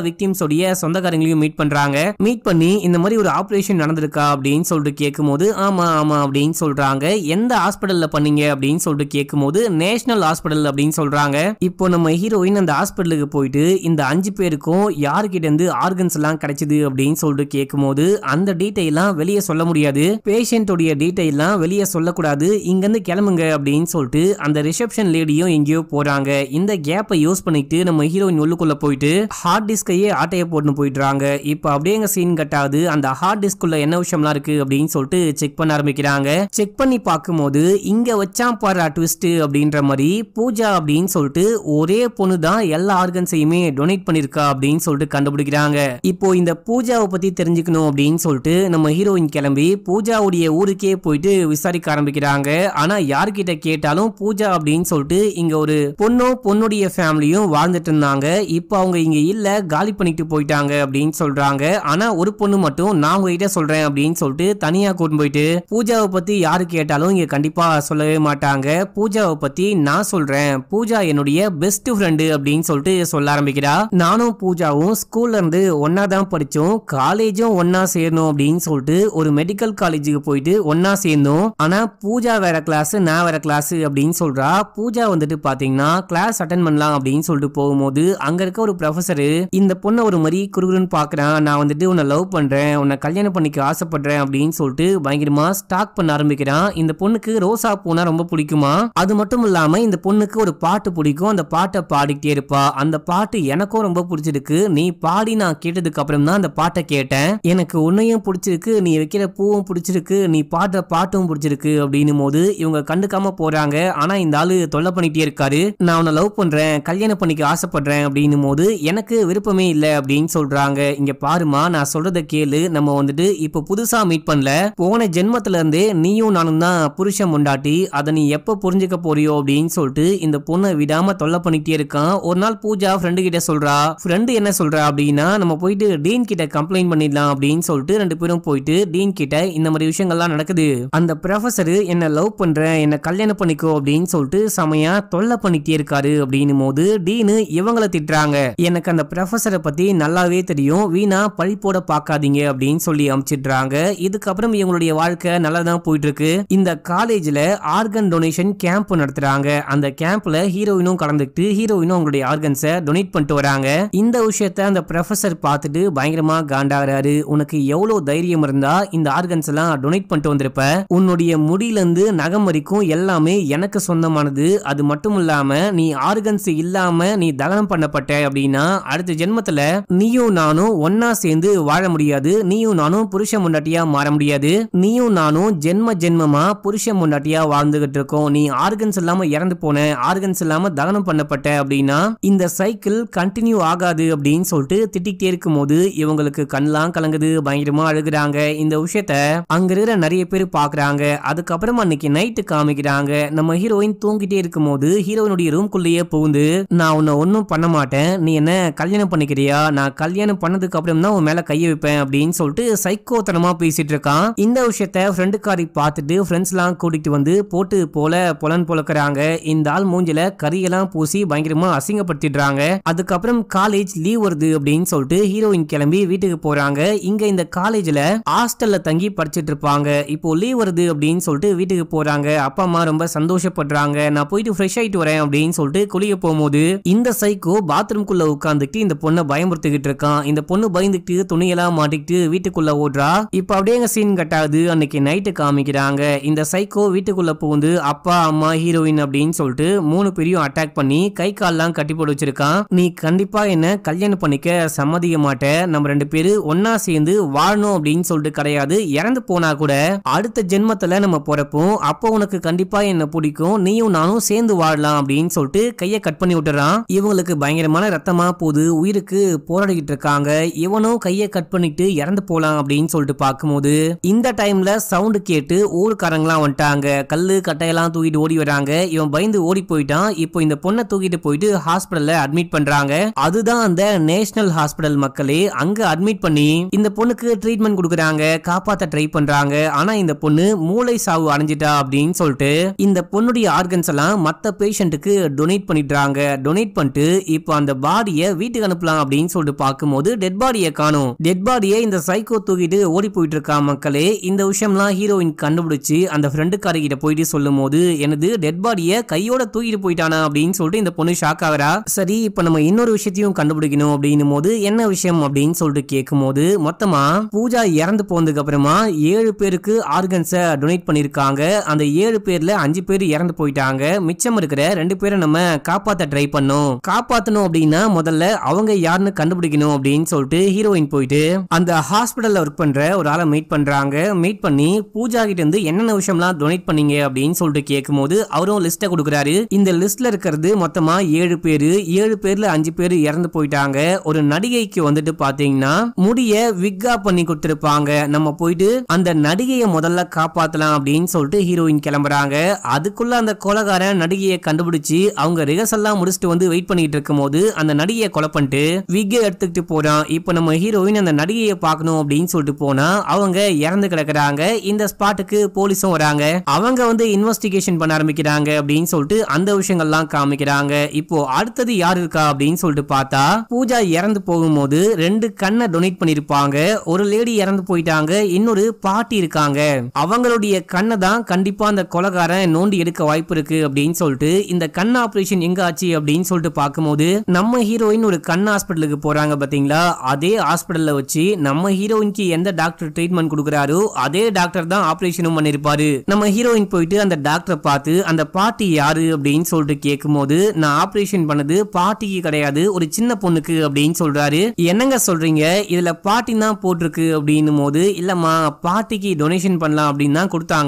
உடைய சொந்தக்காரங்களையும் மீட் பண்றாங்க மீட் பண்ணி இந்த மாதிரி ஒரு ஆப்ரேஷன் நடந்திருக்கா அப்படின்னு சொல்லிட்டு கேட்கும் போது ஆமா ஆமா அப்படின்னு சொல்றாங்க எந்த ஹாஸ்பிட்டல்ல பண்ணீங்க அப்படின்னு சொல்லிட்டு கேட்கும் போது நேஷனல் ஹாஸ்பிட்டல் அப்படின்னு சொல்றாங்க இப்போ நம்ம ஹீரோயின் அந்த ஹாஸ்பிட்டலுக்கு போயிட்டு இந்த அஞ்சு பேருக்கும் யாருக்கிட்ட இருந்து ஆர்கன்ஸ் எல்லாம் கிடைச்சது அப்படின்னு சொல்லிட்டு கேட்கும் போது அந்த டீட்டெயிலாம் வெளியே சொல்ல முடியாது பேஷண்டோடைய டீட்டெயிலாம் வெளியே சொல்லக்கூடாது இங்கேருந்து கிளம்புங்க அப்படின்னு சொல்லிட்டு அந்த ரிசப்ஷன் லேடியும் எங்கேயோ போகிறாங்க இந்த கேப்பை யூஸ் பண்ணிட்டு நம்ம ஹீரோயின் உள்ளுக்குள்ளே போயிட்டு ஹார்ட் டிஸ்கையே ஆட்டையை போட்டுன்னு போயிட்டுறாங்க இப்போ அப்படியே எங்கள் சீன் கட்டாது அந்த ஹார்ட் டிஸ்க்குள்ள என்ன விஷயம்லாம் இருக்குது அப்படின்னு சொல்லிட்டு செக் பண்ண ஆரம்பிக்கிறாங்க செக் பண்ணி பார்க்கும்போது இங்கே வச்சா பாரு ட்விஸ்ட்டு அப்படின்ற மாதிரி பூஜா அப்படின்னு சொல்லிட்டு ஒரே பொண்ணு தான் எல்லா ஆர்கன்ஸையுமே டொனேட் பண்ணியிருக்கா அப்படின்னு சொல்லிட்டு கண்டுபிடிக்கிறாங்க இப்போ இந்த பூஜாவை பற்றி தெரிஞ்சுக்கணும் அப்படின்னு சொல்லிட்டு நம்ம ஹீரோயின் கிளம்பி பூஜாவுடைய ஊருக்கே போயிட்டு விசாரிக்க ஆரம்பிக்கிறாங்க இருக்காங்க ஆனா யார்கிட்ட கேட்டாலும் பூஜா அப்படின்னு சொல்லிட்டு இங்க ஒரு பொண்ணும் பொண்ணுடைய ஃபேமிலியும் வாழ்ந்துட்டு இருந்தாங்க இப்போ அவங்க இங்க இல்ல காலி பண்ணிட்டு போயிட்டாங்க அப்படின்னு சொல்றாங்க ஆனா ஒரு பொண்ணு மட்டும் நான் உங்ககிட்ட சொல்றேன் அப்படின்னு சொல்லிட்டு தனியா கூட்டு போயிட்டு பூஜாவை பத்தி யாரு கேட்டாலும் இங்க கண்டிப்பா சொல்லவே மாட்டாங்க பூஜாவை பத்தி நான் சொல்றேன் பூஜா என்னுடைய பெஸ்ட் ஃப்ரெண்டு அப்படின்னு சொல்லிட்டு சொல்ல ஆரம்பிக்கிறா நானும் பூஜாவும் ஸ்கூல்ல இருந்து ஒன்னா தான் படிச்சோம் காலேஜும் ஒன்னா சேரணும் அப்படின்னு சொல்லிட்டு ஒரு மெடிக்கல் காலேஜுக்கு போயிட்டு ஒன்னா சேர்ந்தோம் ஆனா பூஜா பூஜா வேற கிளாஸ் நான் வேற கிளாஸ் அப்படின்னு சொல்றா பூஜா வந்துட்டு பாத்தீங்கன்னா கிளாஸ் அட்டன் பண்ணலாம் அப்படின்னு சொல்லிட்டு போகும்போது அங்க இருக்க ஒரு ப்ரொஃபசர் இந்த பொண்ணை ஒரு மாதிரி குருகுருன்னு பாக்குறான் நான் வந்துட்டு உன்னை லவ் பண்றேன் உன்னை கல்யாணம் பண்ணிக்க ஆசைப்படுறேன் அப்படின்னு சொல்லிட்டு பயங்கரமா ஸ்டாக் பண்ண ஆரம்பிக்கிறான் இந்த பொண்ணுக்கு ரோசா பூனா ரொம்ப பிடிக்குமா அது மட்டும் இல்லாம இந்த பொண்ணுக்கு ஒரு பாட்டு பிடிக்கும் அந்த பாட்டை பாடிக்கிட்டே இருப்பா அந்த பாட்டு எனக்கும் ரொம்ப பிடிச்சிருக்கு நீ பாடி நான் கேட்டதுக்கு அப்புறம் தான் அந்த பாட்டை கேட்டேன் எனக்கு உன்னையும் பிடிச்சிருக்கு நீ வைக்கிற பூவும் பிடிச்சிருக்கு நீ பாடுற பாட்டும் பிடிச்சிருக்கு அப்படின்னு போது இவங்க கண்டுக்காம போறாங்க ஆனா இந்த ஆளு தொல்லை பண்ணிட்டே இருக்காரு நான் உன்னை லவ் பண்றேன் கல்யாணம் பண்ணிக்க ஆசைப்படுறேன் அப்படின்னும் போது எனக்கு விருப்பமே இல்லை அப்படின்னு சொல்றாங்க இங்க பாருமா நான் சொல்றத கேளு நம்ம வந்துட்டு இப்போ புதுசா மீட் பண்ணல போன ஜென்மத்துல இருந்தே நீயும் நானும் தான் புருஷன் முண்டாட்டி அதை நீ எப்ப புரிஞ்சுக்க போறியோ அப்படின்னு சொல்லிட்டு இந்த பொண்ணை விடாம தொல்லை பண்ணிட்டே இருக்கான் ஒரு நாள் பூஜா ஃப்ரெண்டு கிட்ட சொல்றா ஃப்ரெண்டு என்ன சொல்றா அப்படின்னா நம்ம போயிட்டு டீன் கிட்ட கம்ப்ளைண்ட் பண்ணிடலாம் அப்படின்னு சொல்லிட்டு ரெண்டு பேரும் போயிட்டு டீன் கிட்ட இந்த மாதிரி விஷயங்கள்லாம் நடக்குது அந்த ப்ரொஃபஸர் என்ன லவ் பண்ணுறேன் என்னை கல்யாணம் பண்ணிக்கோ அப்படின்னு சொல்லிட்டு செமையா தொல்லை பண்ணிட்டே இருக்காரு அப்படின்னும் போது டீனு இவங்கள திட்டுறாங்க எனக்கு அந்த ப்ரொஃபஸரை பற்றி நல்லாவே தெரியும் வீணா போட பார்க்காதீங்க அப்படின்னு சொல்லி அமைச்சிடுறாங்க இதுக்கப்புறம் இவங்களுடைய வாழ்க்கை நல்லா தான் போயிட்டு இருக்கு இந்த காலேஜில் ஆர்கன் டொனேஷன் கேம்ப் நடத்துறாங்க அந்த கேம்ப்ல ஹீரோயினும் கலந்துக்கிட்டு ஹீரோயினும் அவங்களுடைய ஆர்கன்ஸை டொனேட் பண்ணிட்டு வராங்க இந்த விஷயத்த அந்த ப்ரொஃபஸர் பார்த்துட்டு பயங்கரமா காண்டாகிறாரு உனக்கு எவ்வளோ தைரியம் இருந்தா இந்த ஆர்கன்ஸ் எல்லாம் டொனேட் பண்ணிட்டு வந்திருப்ப உன்னுடைய முடியிலிருந்து இருந்து நகம் வரைக்கும் எல்லாமே எனக்கு சொந்தமானது அது மட்டும் இல்லாம நீ ஆர்கன்ஸ் இல்லாம நீ தகனம் பண்ணப்பட்ட அப்படின்னா அடுத்த ஜென்மத்துல நீயும் நானும் ஒன்னா சேர்ந்து வாழ முடியாது நீயும் நானும் புருஷ முன்னாட்டியா மாற முடியாது நீயும் நானும் ஜென்ம ஜென்மமா புருஷ முன்னாட்டியா வாழ்ந்துகிட்டு இருக்கோம் நீ ஆர்கன்ஸ் இல்லாம இறந்து போன ஆர்கன்ஸ் இல்லாம தகனம் பண்ணப்பட்ட அப்படின்னா இந்த சைக்கிள் கண்டினியூ ஆகாது அப்படின்னு சொல்லிட்டு திட்டிக்கிட்டே இருக்கும் போது இவங்களுக்கு கண்ணெல்லாம் கலங்குது பயங்கரமா அழுகுறாங்க இந்த விஷயத்த அங்க இருக்கிற நிறைய பேர் பாக்குறாங்க அதுக்கப்புறமா அன்னைக்கு நைட்டு காமிக்கிறாங்க நம்ம ஹீரோயின் தூங்கிட்டே இருக்கும் போது ஹீரோயினுடைய ரூம்குள்ளேயே புகுந்து நான் உன்னை ஒன்றும் பண்ண மாட்டேன் நீ என்ன கல்யாணம் பண்ணிக்கிறியா நான் கல்யாணம் பண்ணதுக்கு அப்புறம் தான் உன் மேல கையை வைப்பேன் அப்படின்னு சொல்லிட்டு சைக்கோத்தனமா பேசிட்டு இருக்கான் இந்த விஷயத்த ஃப்ரெண்டுக்காரி பார்த்துட்டு ஃப்ரெண்ட்ஸ் எல்லாம் கூட்டிட்டு வந்து போட்டு போல புலன் புலக்கிறாங்க இந்த ஆள் மூஞ்சில கறியெல்லாம் பூசி பயங்கரமா அசிங்கப்படுத்திடுறாங்க அதுக்கப்புறம் காலேஜ் லீவ் வருது அப்படின்னு சொல்லிட்டு ஹீரோயின் கிளம்பி வீட்டுக்கு போறாங்க இங்க இந்த காலேஜ்ல ஹாஸ்டல்ல தங்கி படிச்சிட்டு இருப்பாங்க இப்போ லீவ் வருது அப்படின்னு சொல்லிட்டு வீட்டுக்கு குளிக்க போறாங்க அப்பா அம்மா ரொம்ப சந்தோஷப்படுறாங்க நான் போயிட்டு ஃப்ரெஷ் ஆயிட்டு வரேன் அப்படின்னு சொல்லிட்டு குளிக்க போகும்போது இந்த சைக்கோ பாத்ரூம்குள்ள உட்காந்துட்டு இந்த பொண்ணை பயமுறுத்துக்கிட்டு இருக்கான் இந்த பொண்ணு பயந்துட்டு துணியெல்லாம் மாட்டிக்கிட்டு வீட்டுக்குள்ள ஓடுறா இப்ப அப்படியே எங்க சீன் கட்டாது அன்னைக்கு நைட்டு காமிக்கிறாங்க இந்த சைக்கோ வீட்டுக்குள்ள போகுது அப்பா அம்மா ஹீரோயின் அப்படின்னு சொல்லிட்டு மூணு பேரையும் அட்டாக் பண்ணி கை கால்லாம் கட்டி போட்டு வச்சிருக்கான் நீ கண்டிப்பா என்ன கல்யாணம் பண்ணிக்க சம்மதிக்க மாட்ட நம்ம ரெண்டு பேரும் ஒன்னா சேர்ந்து வாழணும் அப்படின்னு சொல்லிட்டு கிடையாது இறந்து போனா கூட அடுத்த ஜென்மத்துல நம்ம பிறப்போம் பிடிக்கும் அப்போ உனக்கு கண்டிப்பா என்ன பிடிக்கும் நீயும் நானும் சேர்ந்து வாழலாம் அப்படின்னு சொல்லிட்டு கையை கட் பண்ணி விட்டுறான் இவங்களுக்கு பயங்கரமான ரத்தமா போது உயிருக்கு போராடிக்கிட்டு இருக்காங்க இவனும் கையை கட் பண்ணிட்டு இறந்து போலாம் அப்படின்னு சொல்லிட்டு பார்க்கும்போது இந்த டைம்ல சவுண்டு கேட்டு ஊருக்காரங்களாம் வந்துட்டாங்க கல்லு கட்டையெல்லாம் தூக்கிட்டு ஓடி வராங்க இவன் பயந்து ஓடி போயிட்டான் இப்போ இந்த பொண்ணை தூக்கிட்டு போயிட்டு ஹாஸ்பிட்டல்ல அட்மிட் பண்றாங்க அதுதான் அந்த நேஷனல் ஹாஸ்பிட்டல் மக்களே அங்க அட்மிட் பண்ணி இந்த பொண்ணுக்கு ட்ரீட்மெண்ட் கொடுக்குறாங்க காப்பாத்த ட்ரை பண்றாங்க ஆனா இந்த பொண்ணு மூளை சாவு அடைஞ்சிட்டு பண்ணிட்டா அப்படின்னு சொல்லிட்டு இந்த பொண்ணுடைய ஆர்கன்ஸ் எல்லாம் மற்ற பேஷண்ட்டுக்கு டொனேட் பண்ணிடுறாங்க டொனேட் பண்ணிட்டு இப்போ அந்த பாடியை வீட்டுக்கு அனுப்பலாம் அப்படின்னு சொல்லிட்டு பார்க்கும்போது டெட் பாடியை காணும் டெட் பாடியை இந்த சைக்கோ தூக்கிட்டு ஓடி போயிட்டு இருக்கா மக்களே இந்த விஷயம்லாம் ஹீரோயின் கண்டுபிடிச்சு அந்த ஃப்ரெண்டுக்காரர்கிட்ட போயிட்டு சொல்லும் போது எனது டெட் பாடியை கையோட தூக்கிட்டு போயிட்டானா அப்படின்னு சொல்லிட்டு இந்த பொண்ணு ஷாக் ஆகிறா சரி இப்போ நம்ம இன்னொரு விஷயத்தையும் கண்டுபிடிக்கணும் அப்படின்னும் போது என்ன விஷயம் அப்படின்னு சொல்லிட்டு கேட்கும் போது மொத்தமா பூஜா இறந்து போனதுக்கு அப்புறமா ஏழு பேருக்கு ஆர்கன்ஸை டொனேட் பண்ணியிருக்காங்க அந்த ஏழு பேர்ல அஞ்சு பேர் இறந்து போயிட்டாங்க மிச்சம் இருக்கிற ரெண்டு பேரை நம்ம காப்பாத்த ட்ரை பண்ணோம் காப்பாத்தணும் அப்படின்னா முதல்ல அவங்க யாருன்னு கண்டுபிடிக்கணும் அப்படின்னு சொல்லிட்டு ஹீரோயின் போயிட்டு அந்த ஹாஸ்பிட்டல்ல ஒர்க் பண்ற ஒரு ஆளை மீட் பண்றாங்க மீட் பண்ணி பூஜா கிட்ட இருந்து என்னென்ன விஷயம்லாம் டொனேட் பண்ணீங்க அப்படின்னு சொல்லிட்டு கேட்கும் போது அவரும் லிஸ்ட்டை கொடுக்குறாரு இந்த லிஸ்ட்ல இருக்கிறது மொத்தமா ஏழு பேரு ஏழு பேர்ல அஞ்சு பேர் இறந்து போயிட்டாங்க ஒரு நடிகைக்கு வந்துட்டு பாத்தீங்கன்னா முடிய விக்கா பண்ணி கொடுத்திருப்பாங்க நம்ம போயிட்டு அந்த நடிகையை முதல்ல காப்பாத்தலாம் அப்படின்னு சொல்லிட்டு சொல்லிட்டு ஹீரோயின் கிளம்புறாங்க அதுக்குள்ள அந்த கொலகார நடிகையை கண்டுபிடிச்சு அவங்க ரிஹர்சல்லாம் முடிச்சுட்டு வந்து வெயிட் பண்ணிட்டு இருக்கும் போது அந்த நடிகையை கொலை பண்ணிட்டு விக்கை எடுத்துக்கிட்டு போறான் இப்ப நம்ம ஹீரோயின் அந்த நடிகையை பார்க்கணும் அப்படின்னு சொல்லிட்டு போனா அவங்க இறந்து கிடக்குறாங்க இந்த ஸ்பாட்டுக்கு போலீஸும் வராங்க அவங்க வந்து இன்வெஸ்டிகேஷன் பண்ண ஆரம்பிக்கிறாங்க அப்படின்னு சொல்லிட்டு அந்த விஷயங்கள்லாம் காமிக்கிறாங்க இப்போ அடுத்தது யார் இருக்கா அப்படின்னு சொல்லிட்டு பார்த்தா பூஜா இறந்து போகும்போது ரெண்டு கண்ணை டொனேட் பண்ணிருப்பாங்க ஒரு லேடி இறந்து போயிட்டாங்க இன்னொரு பாட்டி இருக்காங்க அவங்களுடைய கண்ணை தான் தான் கண்டிப்பாக அந்த கொலகாரன் நோண்டி எடுக்க வாய்ப்பு இருக்கு அப்படின்னு சொல்லிட்டு இந்த கண் ஆப்ரேஷன் எங்க ஆச்சு அப்படின்னு சொல்லிட்டு பார்க்கும்போது நம்ம ஹீரோயின் ஒரு கண் ஹாஸ்பிட்டலுக்கு போறாங்க பாத்தீங்களா அதே ஹாஸ்பிட்டல்ல வச்சு நம்ம ஹீரோயின்க்கு எந்த டாக்டர் ட்ரீட்மெண்ட் கொடுக்குறாரோ அதே டாக்டர் தான் ஆப்ரேஷனும் பண்ணிருப்பாரு நம்ம ஹீரோயின் போயிட்டு அந்த டாக்டரை பார்த்து அந்த பாட்டி யாரு அப்படின்னு சொல்லிட்டு கேட்கும் போது நான் ஆப்ரேஷன் பண்ணது பாட்டிக்கு கிடையாது ஒரு சின்ன பொண்ணுக்கு அப்படின்னு சொல்றாரு என்னங்க சொல்றீங்க இதுல பாட்டி தான் போட்டிருக்கு அப்படின்னும் போது இல்லம்மா பாட்டிக்கு டொனேஷன் பண்ணலாம் அப்படின்னு தான் கொடுத்தாங்க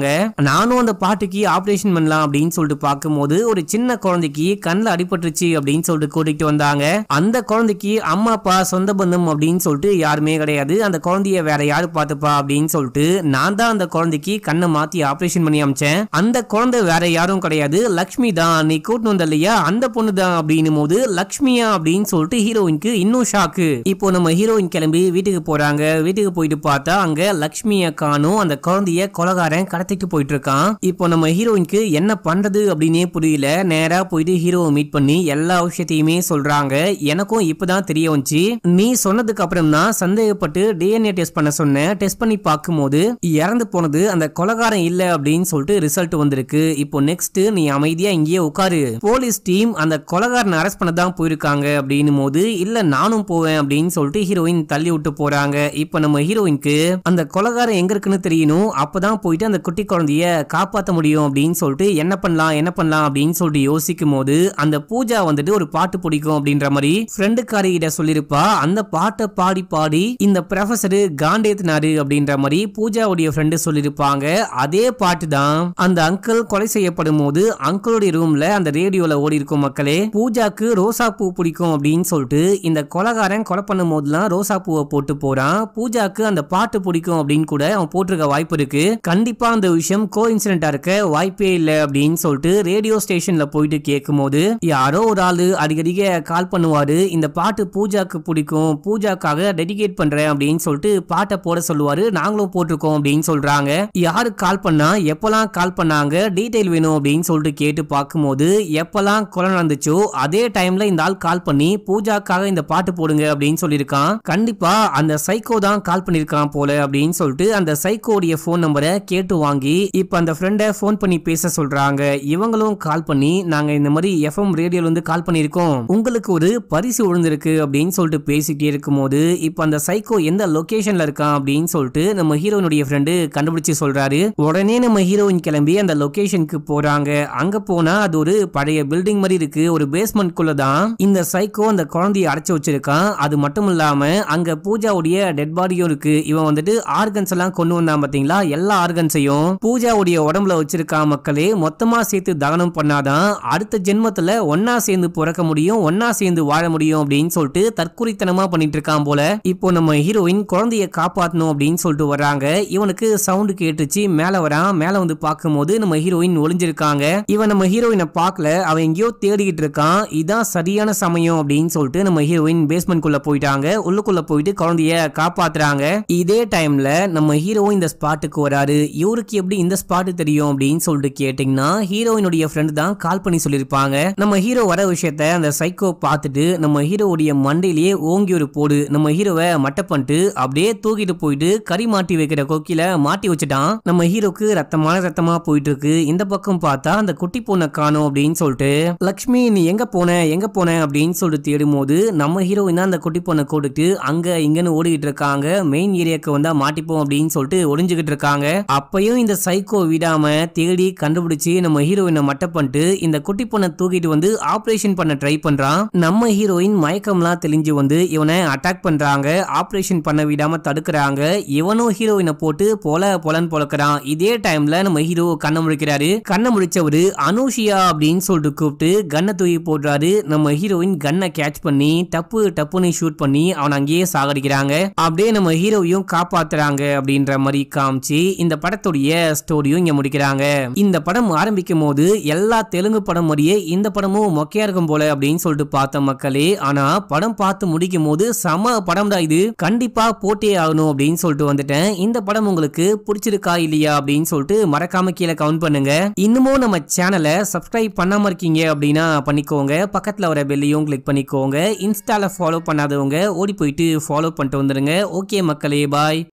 நானும் அந்த பாட்டுக்கு ஆப்ரேஷன் பண்ணலாம் அப்படின்னு சொல்லிட்டு பார்க்கும்போது ஒரு சின்ன குழந்தைக்கு கண்ணில் அடிபட்டுருச்சு அப்படின்னு சொல்லிட்டு கூட்டிகிட்டு வந்தாங்க அந்த குழந்தைக்கு அம்மா அப்பா சொந்த பந்தம் அப்படின்னு சொல்லிட்டு யாருமே கிடையாது அந்த குழந்தைய வேற யாரு பார்த்துப்பா அப்படின்னு சொல்லிட்டு நான் தான் அந்த குழந்தைக்கு கண்ணை மாத்தி ஆப்ரேஷன் பண்ணி அமைச்சேன் அந்த குழந்தை வேற யாரும் கிடையாது லக்ஷ்மி தான் நீ கூட்டு வந்த இல்லையா அந்த பொண்ணு தான் அப்படின்னும் போது லக்ஷ்மியா அப்படின்னு சொல்லிட்டு ஹீரோயினுக்கு இன்னும் ஷாக்கு இப்போ நம்ம ஹீரோயின் கிளம்பி வீட்டுக்கு போறாங்க வீட்டுக்கு போயிட்டு பார்த்தா அங்க லக்ஷ்மியை காணும் அந்த குழந்தைய கொலகாரன் கடத்திட்டு போயிட்டு பண்ணிட்டு இருக்கான் இப்போ நம்ம ஹீரோயினுக்கு என்ன பண்றது அப்படின்னே புரியல நேரா போயிட்டு ஹீரோவை மீட் பண்ணி எல்லா விஷயத்தையுமே சொல்றாங்க எனக்கும் இப்பதான் தெரிய வந்துச்சு நீ சொன்னதுக்கு அப்புறம் தான் சந்தேகப்பட்டு டிஎன்ஏ டெஸ்ட் பண்ண சொன்ன டெஸ்ட் பண்ணி பார்க்கும்போது இறந்து போனது அந்த கொலகாரம் இல்ல அப்படின்னு சொல்லிட்டு ரிசல்ட் வந்திருக்கு இப்போ நெக்ஸ்ட் நீ அமைதியா இங்கேயே உட்காரு போலீஸ் டீம் அந்த கொலகாரனை அரெஸ்ட் பண்ணதான் போயிருக்காங்க அப்படின்னும் போது இல்ல நானும் போவேன் அப்படின்னு சொல்லிட்டு ஹீரோயின் தள்ளி விட்டு போறாங்க இப்ப நம்ம ஹீரோயின்க்கு அந்த கொலகாரம் எங்க இருக்குன்னு தெரியணும் அப்பதான் போயிட்டு அந்த குட்டி குழந்தைய பூஜையை காப்பாற்ற முடியும் அப்படின்னு சொல்லிட்டு என்ன பண்ணலாம் என்ன பண்ணலாம் அப்படின்னு சொல்லிட்டு யோசிக்கும் போது அந்த பூஜா வந்துட்டு ஒரு பாட்டு பிடிக்கும் அப்படின்ற மாதிரி ஃப்ரெண்டுக்காரி கிட்ட சொல்லியிருப்பா அந்த பாட்டை பாடி பாடி இந்த ப்ரொஃபசர் காண்டேத்தினாரு அப்படின்ற மாதிரி பூஜாவுடைய ஃப்ரெண்டு சொல்லியிருப்பாங்க அதே பாட்டு தான் அந்த அங்கிள் கொலை செய்யப்படும் போது அங்கிளுடைய ரூம்ல அந்த ரேடியோல ஓடி இருக்கும் மக்களே பூஜாக்கு ரோசா பூ பிடிக்கும் அப்படின்னு சொல்லிட்டு இந்த கொலகாரன் கொலை பண்ணும் போதுலாம் ரோசா பூவை போட்டு போறான் பூஜாக்கு அந்த பாட்டு பிடிக்கும் அப்படின்னு கூட அவன் போட்டிருக்க வாய்ப்பு இருக்கு கண்டிப்பா அந்த விஷயம் கோ இருக்க வாய்ப்பே இல்லை அப்படின்னு சொல்லிட்டு ரேடியோ ஸ்டேஷன்ல போயிட்டு கேட்கும் போது யாரோ ஒரு ஆளு அடிக்கடிக்க கால் பண்ணுவாரு இந்த பாட்டு பூஜாக்கு பிடிக்கும் பூஜாக்காக டெடிகேட் பண்றேன் அப்படின்னு சொல்லிட்டு பாட்டை போட சொல்லுவாரு நாங்களும் போட்டிருக்கோம் அப்படின்னு சொல்றாங்க யாரு கால் பண்ணா எப்பெல்லாம் கால் பண்ணாங்க டீட்டெயில் வேணும் அப்படின்னு சொல்லிட்டு கேட்டு பார்க்கும்போது எப்பெல்லாம் கொலை நடந்துச்சோ அதே டைம்ல இந்த ஆள் கால் பண்ணி பூஜாக்காக இந்த பாட்டு போடுங்க அப்படின்னு சொல்லியிருக்கான் கண்டிப்பா அந்த சைக்கோ தான் கால் பண்ணிருக்கான் போல அப்படின்னு சொல்லிட்டு அந்த சைக்கோடைய போன் நம்பரை கேட்டு வாங்கி இப்போ அந்த ஃப்ரெண்டை ஃபோன் பண்ணி பேச சொல்கிறாங்க இவங்களும் கால் பண்ணி நாங்கள் இந்த மாதிரி எஃப்எம் வந்து கால் பண்ணியிருக்கோம் உங்களுக்கு ஒரு பரிசு விழுந்திருக்கு அப்படின்னு சொல்லிட்டு பேசிக்கிட்டே இருக்கும்போது இப்போ அந்த சைக்கோ எந்த லொக்கேஷனில் இருக்கான் அப்படின்னு சொல்லிட்டு நம்ம ஹீரோனுடைய ஃப்ரெண்டு கண்டுபிடிச்சு சொல்கிறாரு உடனே நம்ம ஹீரோயின் கிளம்பி அந்த லொக்கேஷனுக்கு போகிறாங்க அங்கே போனால் அது ஒரு பழைய பில்டிங் மாதிரி இருக்குது ஒரு பேஸ்மெண்ட்குள்ளே தான் இந்த சைக்கோ அந்த குழந்தைய அடைச்சி வச்சிருக்கான் அது மட்டும் இல்லாமல் அங்கே பூஜாவுடைய டெட் பாடியும் இருக்குது இவன் வந்துட்டு ஆர்கன்ஸ் எல்லாம் கொண்டு வந்தான் பார்த்தீங்களா எல்லா ஆர்கன்ஸையும் பூஜா ராஜாவுடைய உடம்புல வச்சிருக்கா மக்களே மொத்தமா சேர்த்து தானம் பண்ணாதான் அடுத்த ஜென்மத்துல ஒன்னா சேர்ந்து பிறக்க முடியும் ஒன்னா சேர்ந்து வாழ முடியும் அப்படின்னு சொல்லிட்டு தற்குறித்தனமா பண்ணிட்டு இருக்கான் போல இப்போ நம்ம ஹீரோயின் குழந்தைய காப்பாற்றணும் அப்படின்னு சொல்லிட்டு வர்றாங்க இவனுக்கு சவுண்டு கேட்டுச்சு மேல வரான் மேல வந்து பார்க்கும்போது நம்ம ஹீரோயின் ஒளிஞ்சிருக்காங்க இவன் நம்ம ஹீரோயினை பார்க்கல அவன் எங்கேயோ தேடிக்கிட்டு இருக்கான் இதான் சரியான சமயம் அப்படின்னு சொல்லிட்டு நம்ம ஹீரோயின் பேஸ்மெண்ட் குள்ள போயிட்டாங்க உள்ளுக்குள்ள போயிட்டு குழந்தைய காப்பாத்துறாங்க இதே டைம்ல நம்ம ஹீரோவும் இந்த ஸ்பாட்டுக்கு வராரு இவருக்கு எப்படி இந்த ஸ்பாட்டு ஸ்பாட் தெரியும் அப்படின்னு சொல்லிட்டு கேட்டிங்கன்னா ஹீரோயினுடைய ஃப்ரெண்டு தான் கால் பண்ணி சொல்லியிருப்பாங்க நம்ம ஹீரோ வர விஷயத்த அந்த சைக்கோ பார்த்துட்டு நம்ம ஹீரோவுடைய மண்டையிலேயே ஓங்கி ஒரு போடு நம்ம ஹீரோவை மட்டை பண்ணிட்டு அப்படியே தூக்கிட்டு போயிட்டு கறி மாட்டி வைக்கிற கொக்கில மாட்டி வச்சுட்டான் நம்ம ஹீரோக்கு ரத்தமான ரத்தமா போயிட்டு இருக்கு இந்த பக்கம் பார்த்தா அந்த குட்டி பொண்ணை காணும் அப்படின்னு சொல்லிட்டு லக்ஷ்மி நீ எங்க போன எங்க போன அப்படின்னு சொல்லிட்டு தேடும் போது நம்ம ஹீரோயின் தான் அந்த குட்டி பொண்ணை கூட்டிட்டு அங்க இங்கன்னு ஓடிக்கிட்டு இருக்காங்க மெயின் ஏரியாவுக்கு வந்தா மாட்டிப்போம் அப்படின்னு சொல்லிட்டு ஒளிஞ்சுக்கிட்டு இருக்காங்க அப்பையும் இந்த சைக்கோ சைக்கோ விடாம தேடி கண்டுபிடிச்சு நம்ம ஹீரோயினை மட்ட பண்ணிட்டு இந்த குட்டி பொண்ணை தூக்கிட்டு வந்து ஆப்ரேஷன் பண்ண ட்ரை பண்றான் நம்ம ஹீரோயின் மயக்கம்லாம் தெளிஞ்சு வந்து இவனை அட்டாக் பண்றாங்க ஆப்ரேஷன் பண்ண விடாம தடுக்கிறாங்க இவனும் ஹீரோயினை போட்டு பொல பொலன் பொழக்கிறான் இதே டைம்ல நம்ம ஹீரோ கண்ணை முழிக்கிறாரு கண்ணை முடிச்சவரு அனுஷியா அப்படின்னு சொல்லிட்டு கூப்பிட்டு கண்ணை தூக்கி போடுறாரு நம்ம ஹீரோயின் கண்ணை கேட்ச் பண்ணி டப்பு டப்புன்னு ஷூட் பண்ணி அவனை அங்கேயே சாகடிக்கிறாங்க அப்படியே நம்ம ஹீரோவையும் காப்பாத்துறாங்க அப்படின்ற மாதிரி காமிச்சு இந்த படத்துடைய ஸ்டோரி எபிசோடையும் இங்க முடிக்கிறாங்க இந்த படம் ஆரம்பிக்கும் போது எல்லா தெலுங்கு படம் வரையே இந்த படமும் மொக்கையா இருக்கும் போல அப்படின்னு சொல்லிட்டு பார்த்த மக்களே ஆனா படம் பார்த்து முடிக்கும் போது சம படம் தான் இது கண்டிப்பா போட்டே ஆகணும் அப்படின்னு சொல்லிட்டு வந்துட்டேன் இந்த படம் உங்களுக்கு பிடிச்சிருக்கா இல்லையா அப்படின்னு சொல்லிட்டு மறக்காம கீழே கவுண்ட் பண்ணுங்க இன்னமும் நம்ம சேனலை சப்ஸ்கிரைப் பண்ணாம இருக்கீங்க அப்படின்னா பண்ணிக்கோங்க பக்கத்துல வர பெல்லையும் கிளிக் பண்ணிக்கோங்க இன்ஸ்டால ஃபாலோ பண்ணாதவங்க ஓடி போயிட்டு ஃபாலோ பண்ணிட்டு வந்துருங்க ஓகே மக்களே பாய்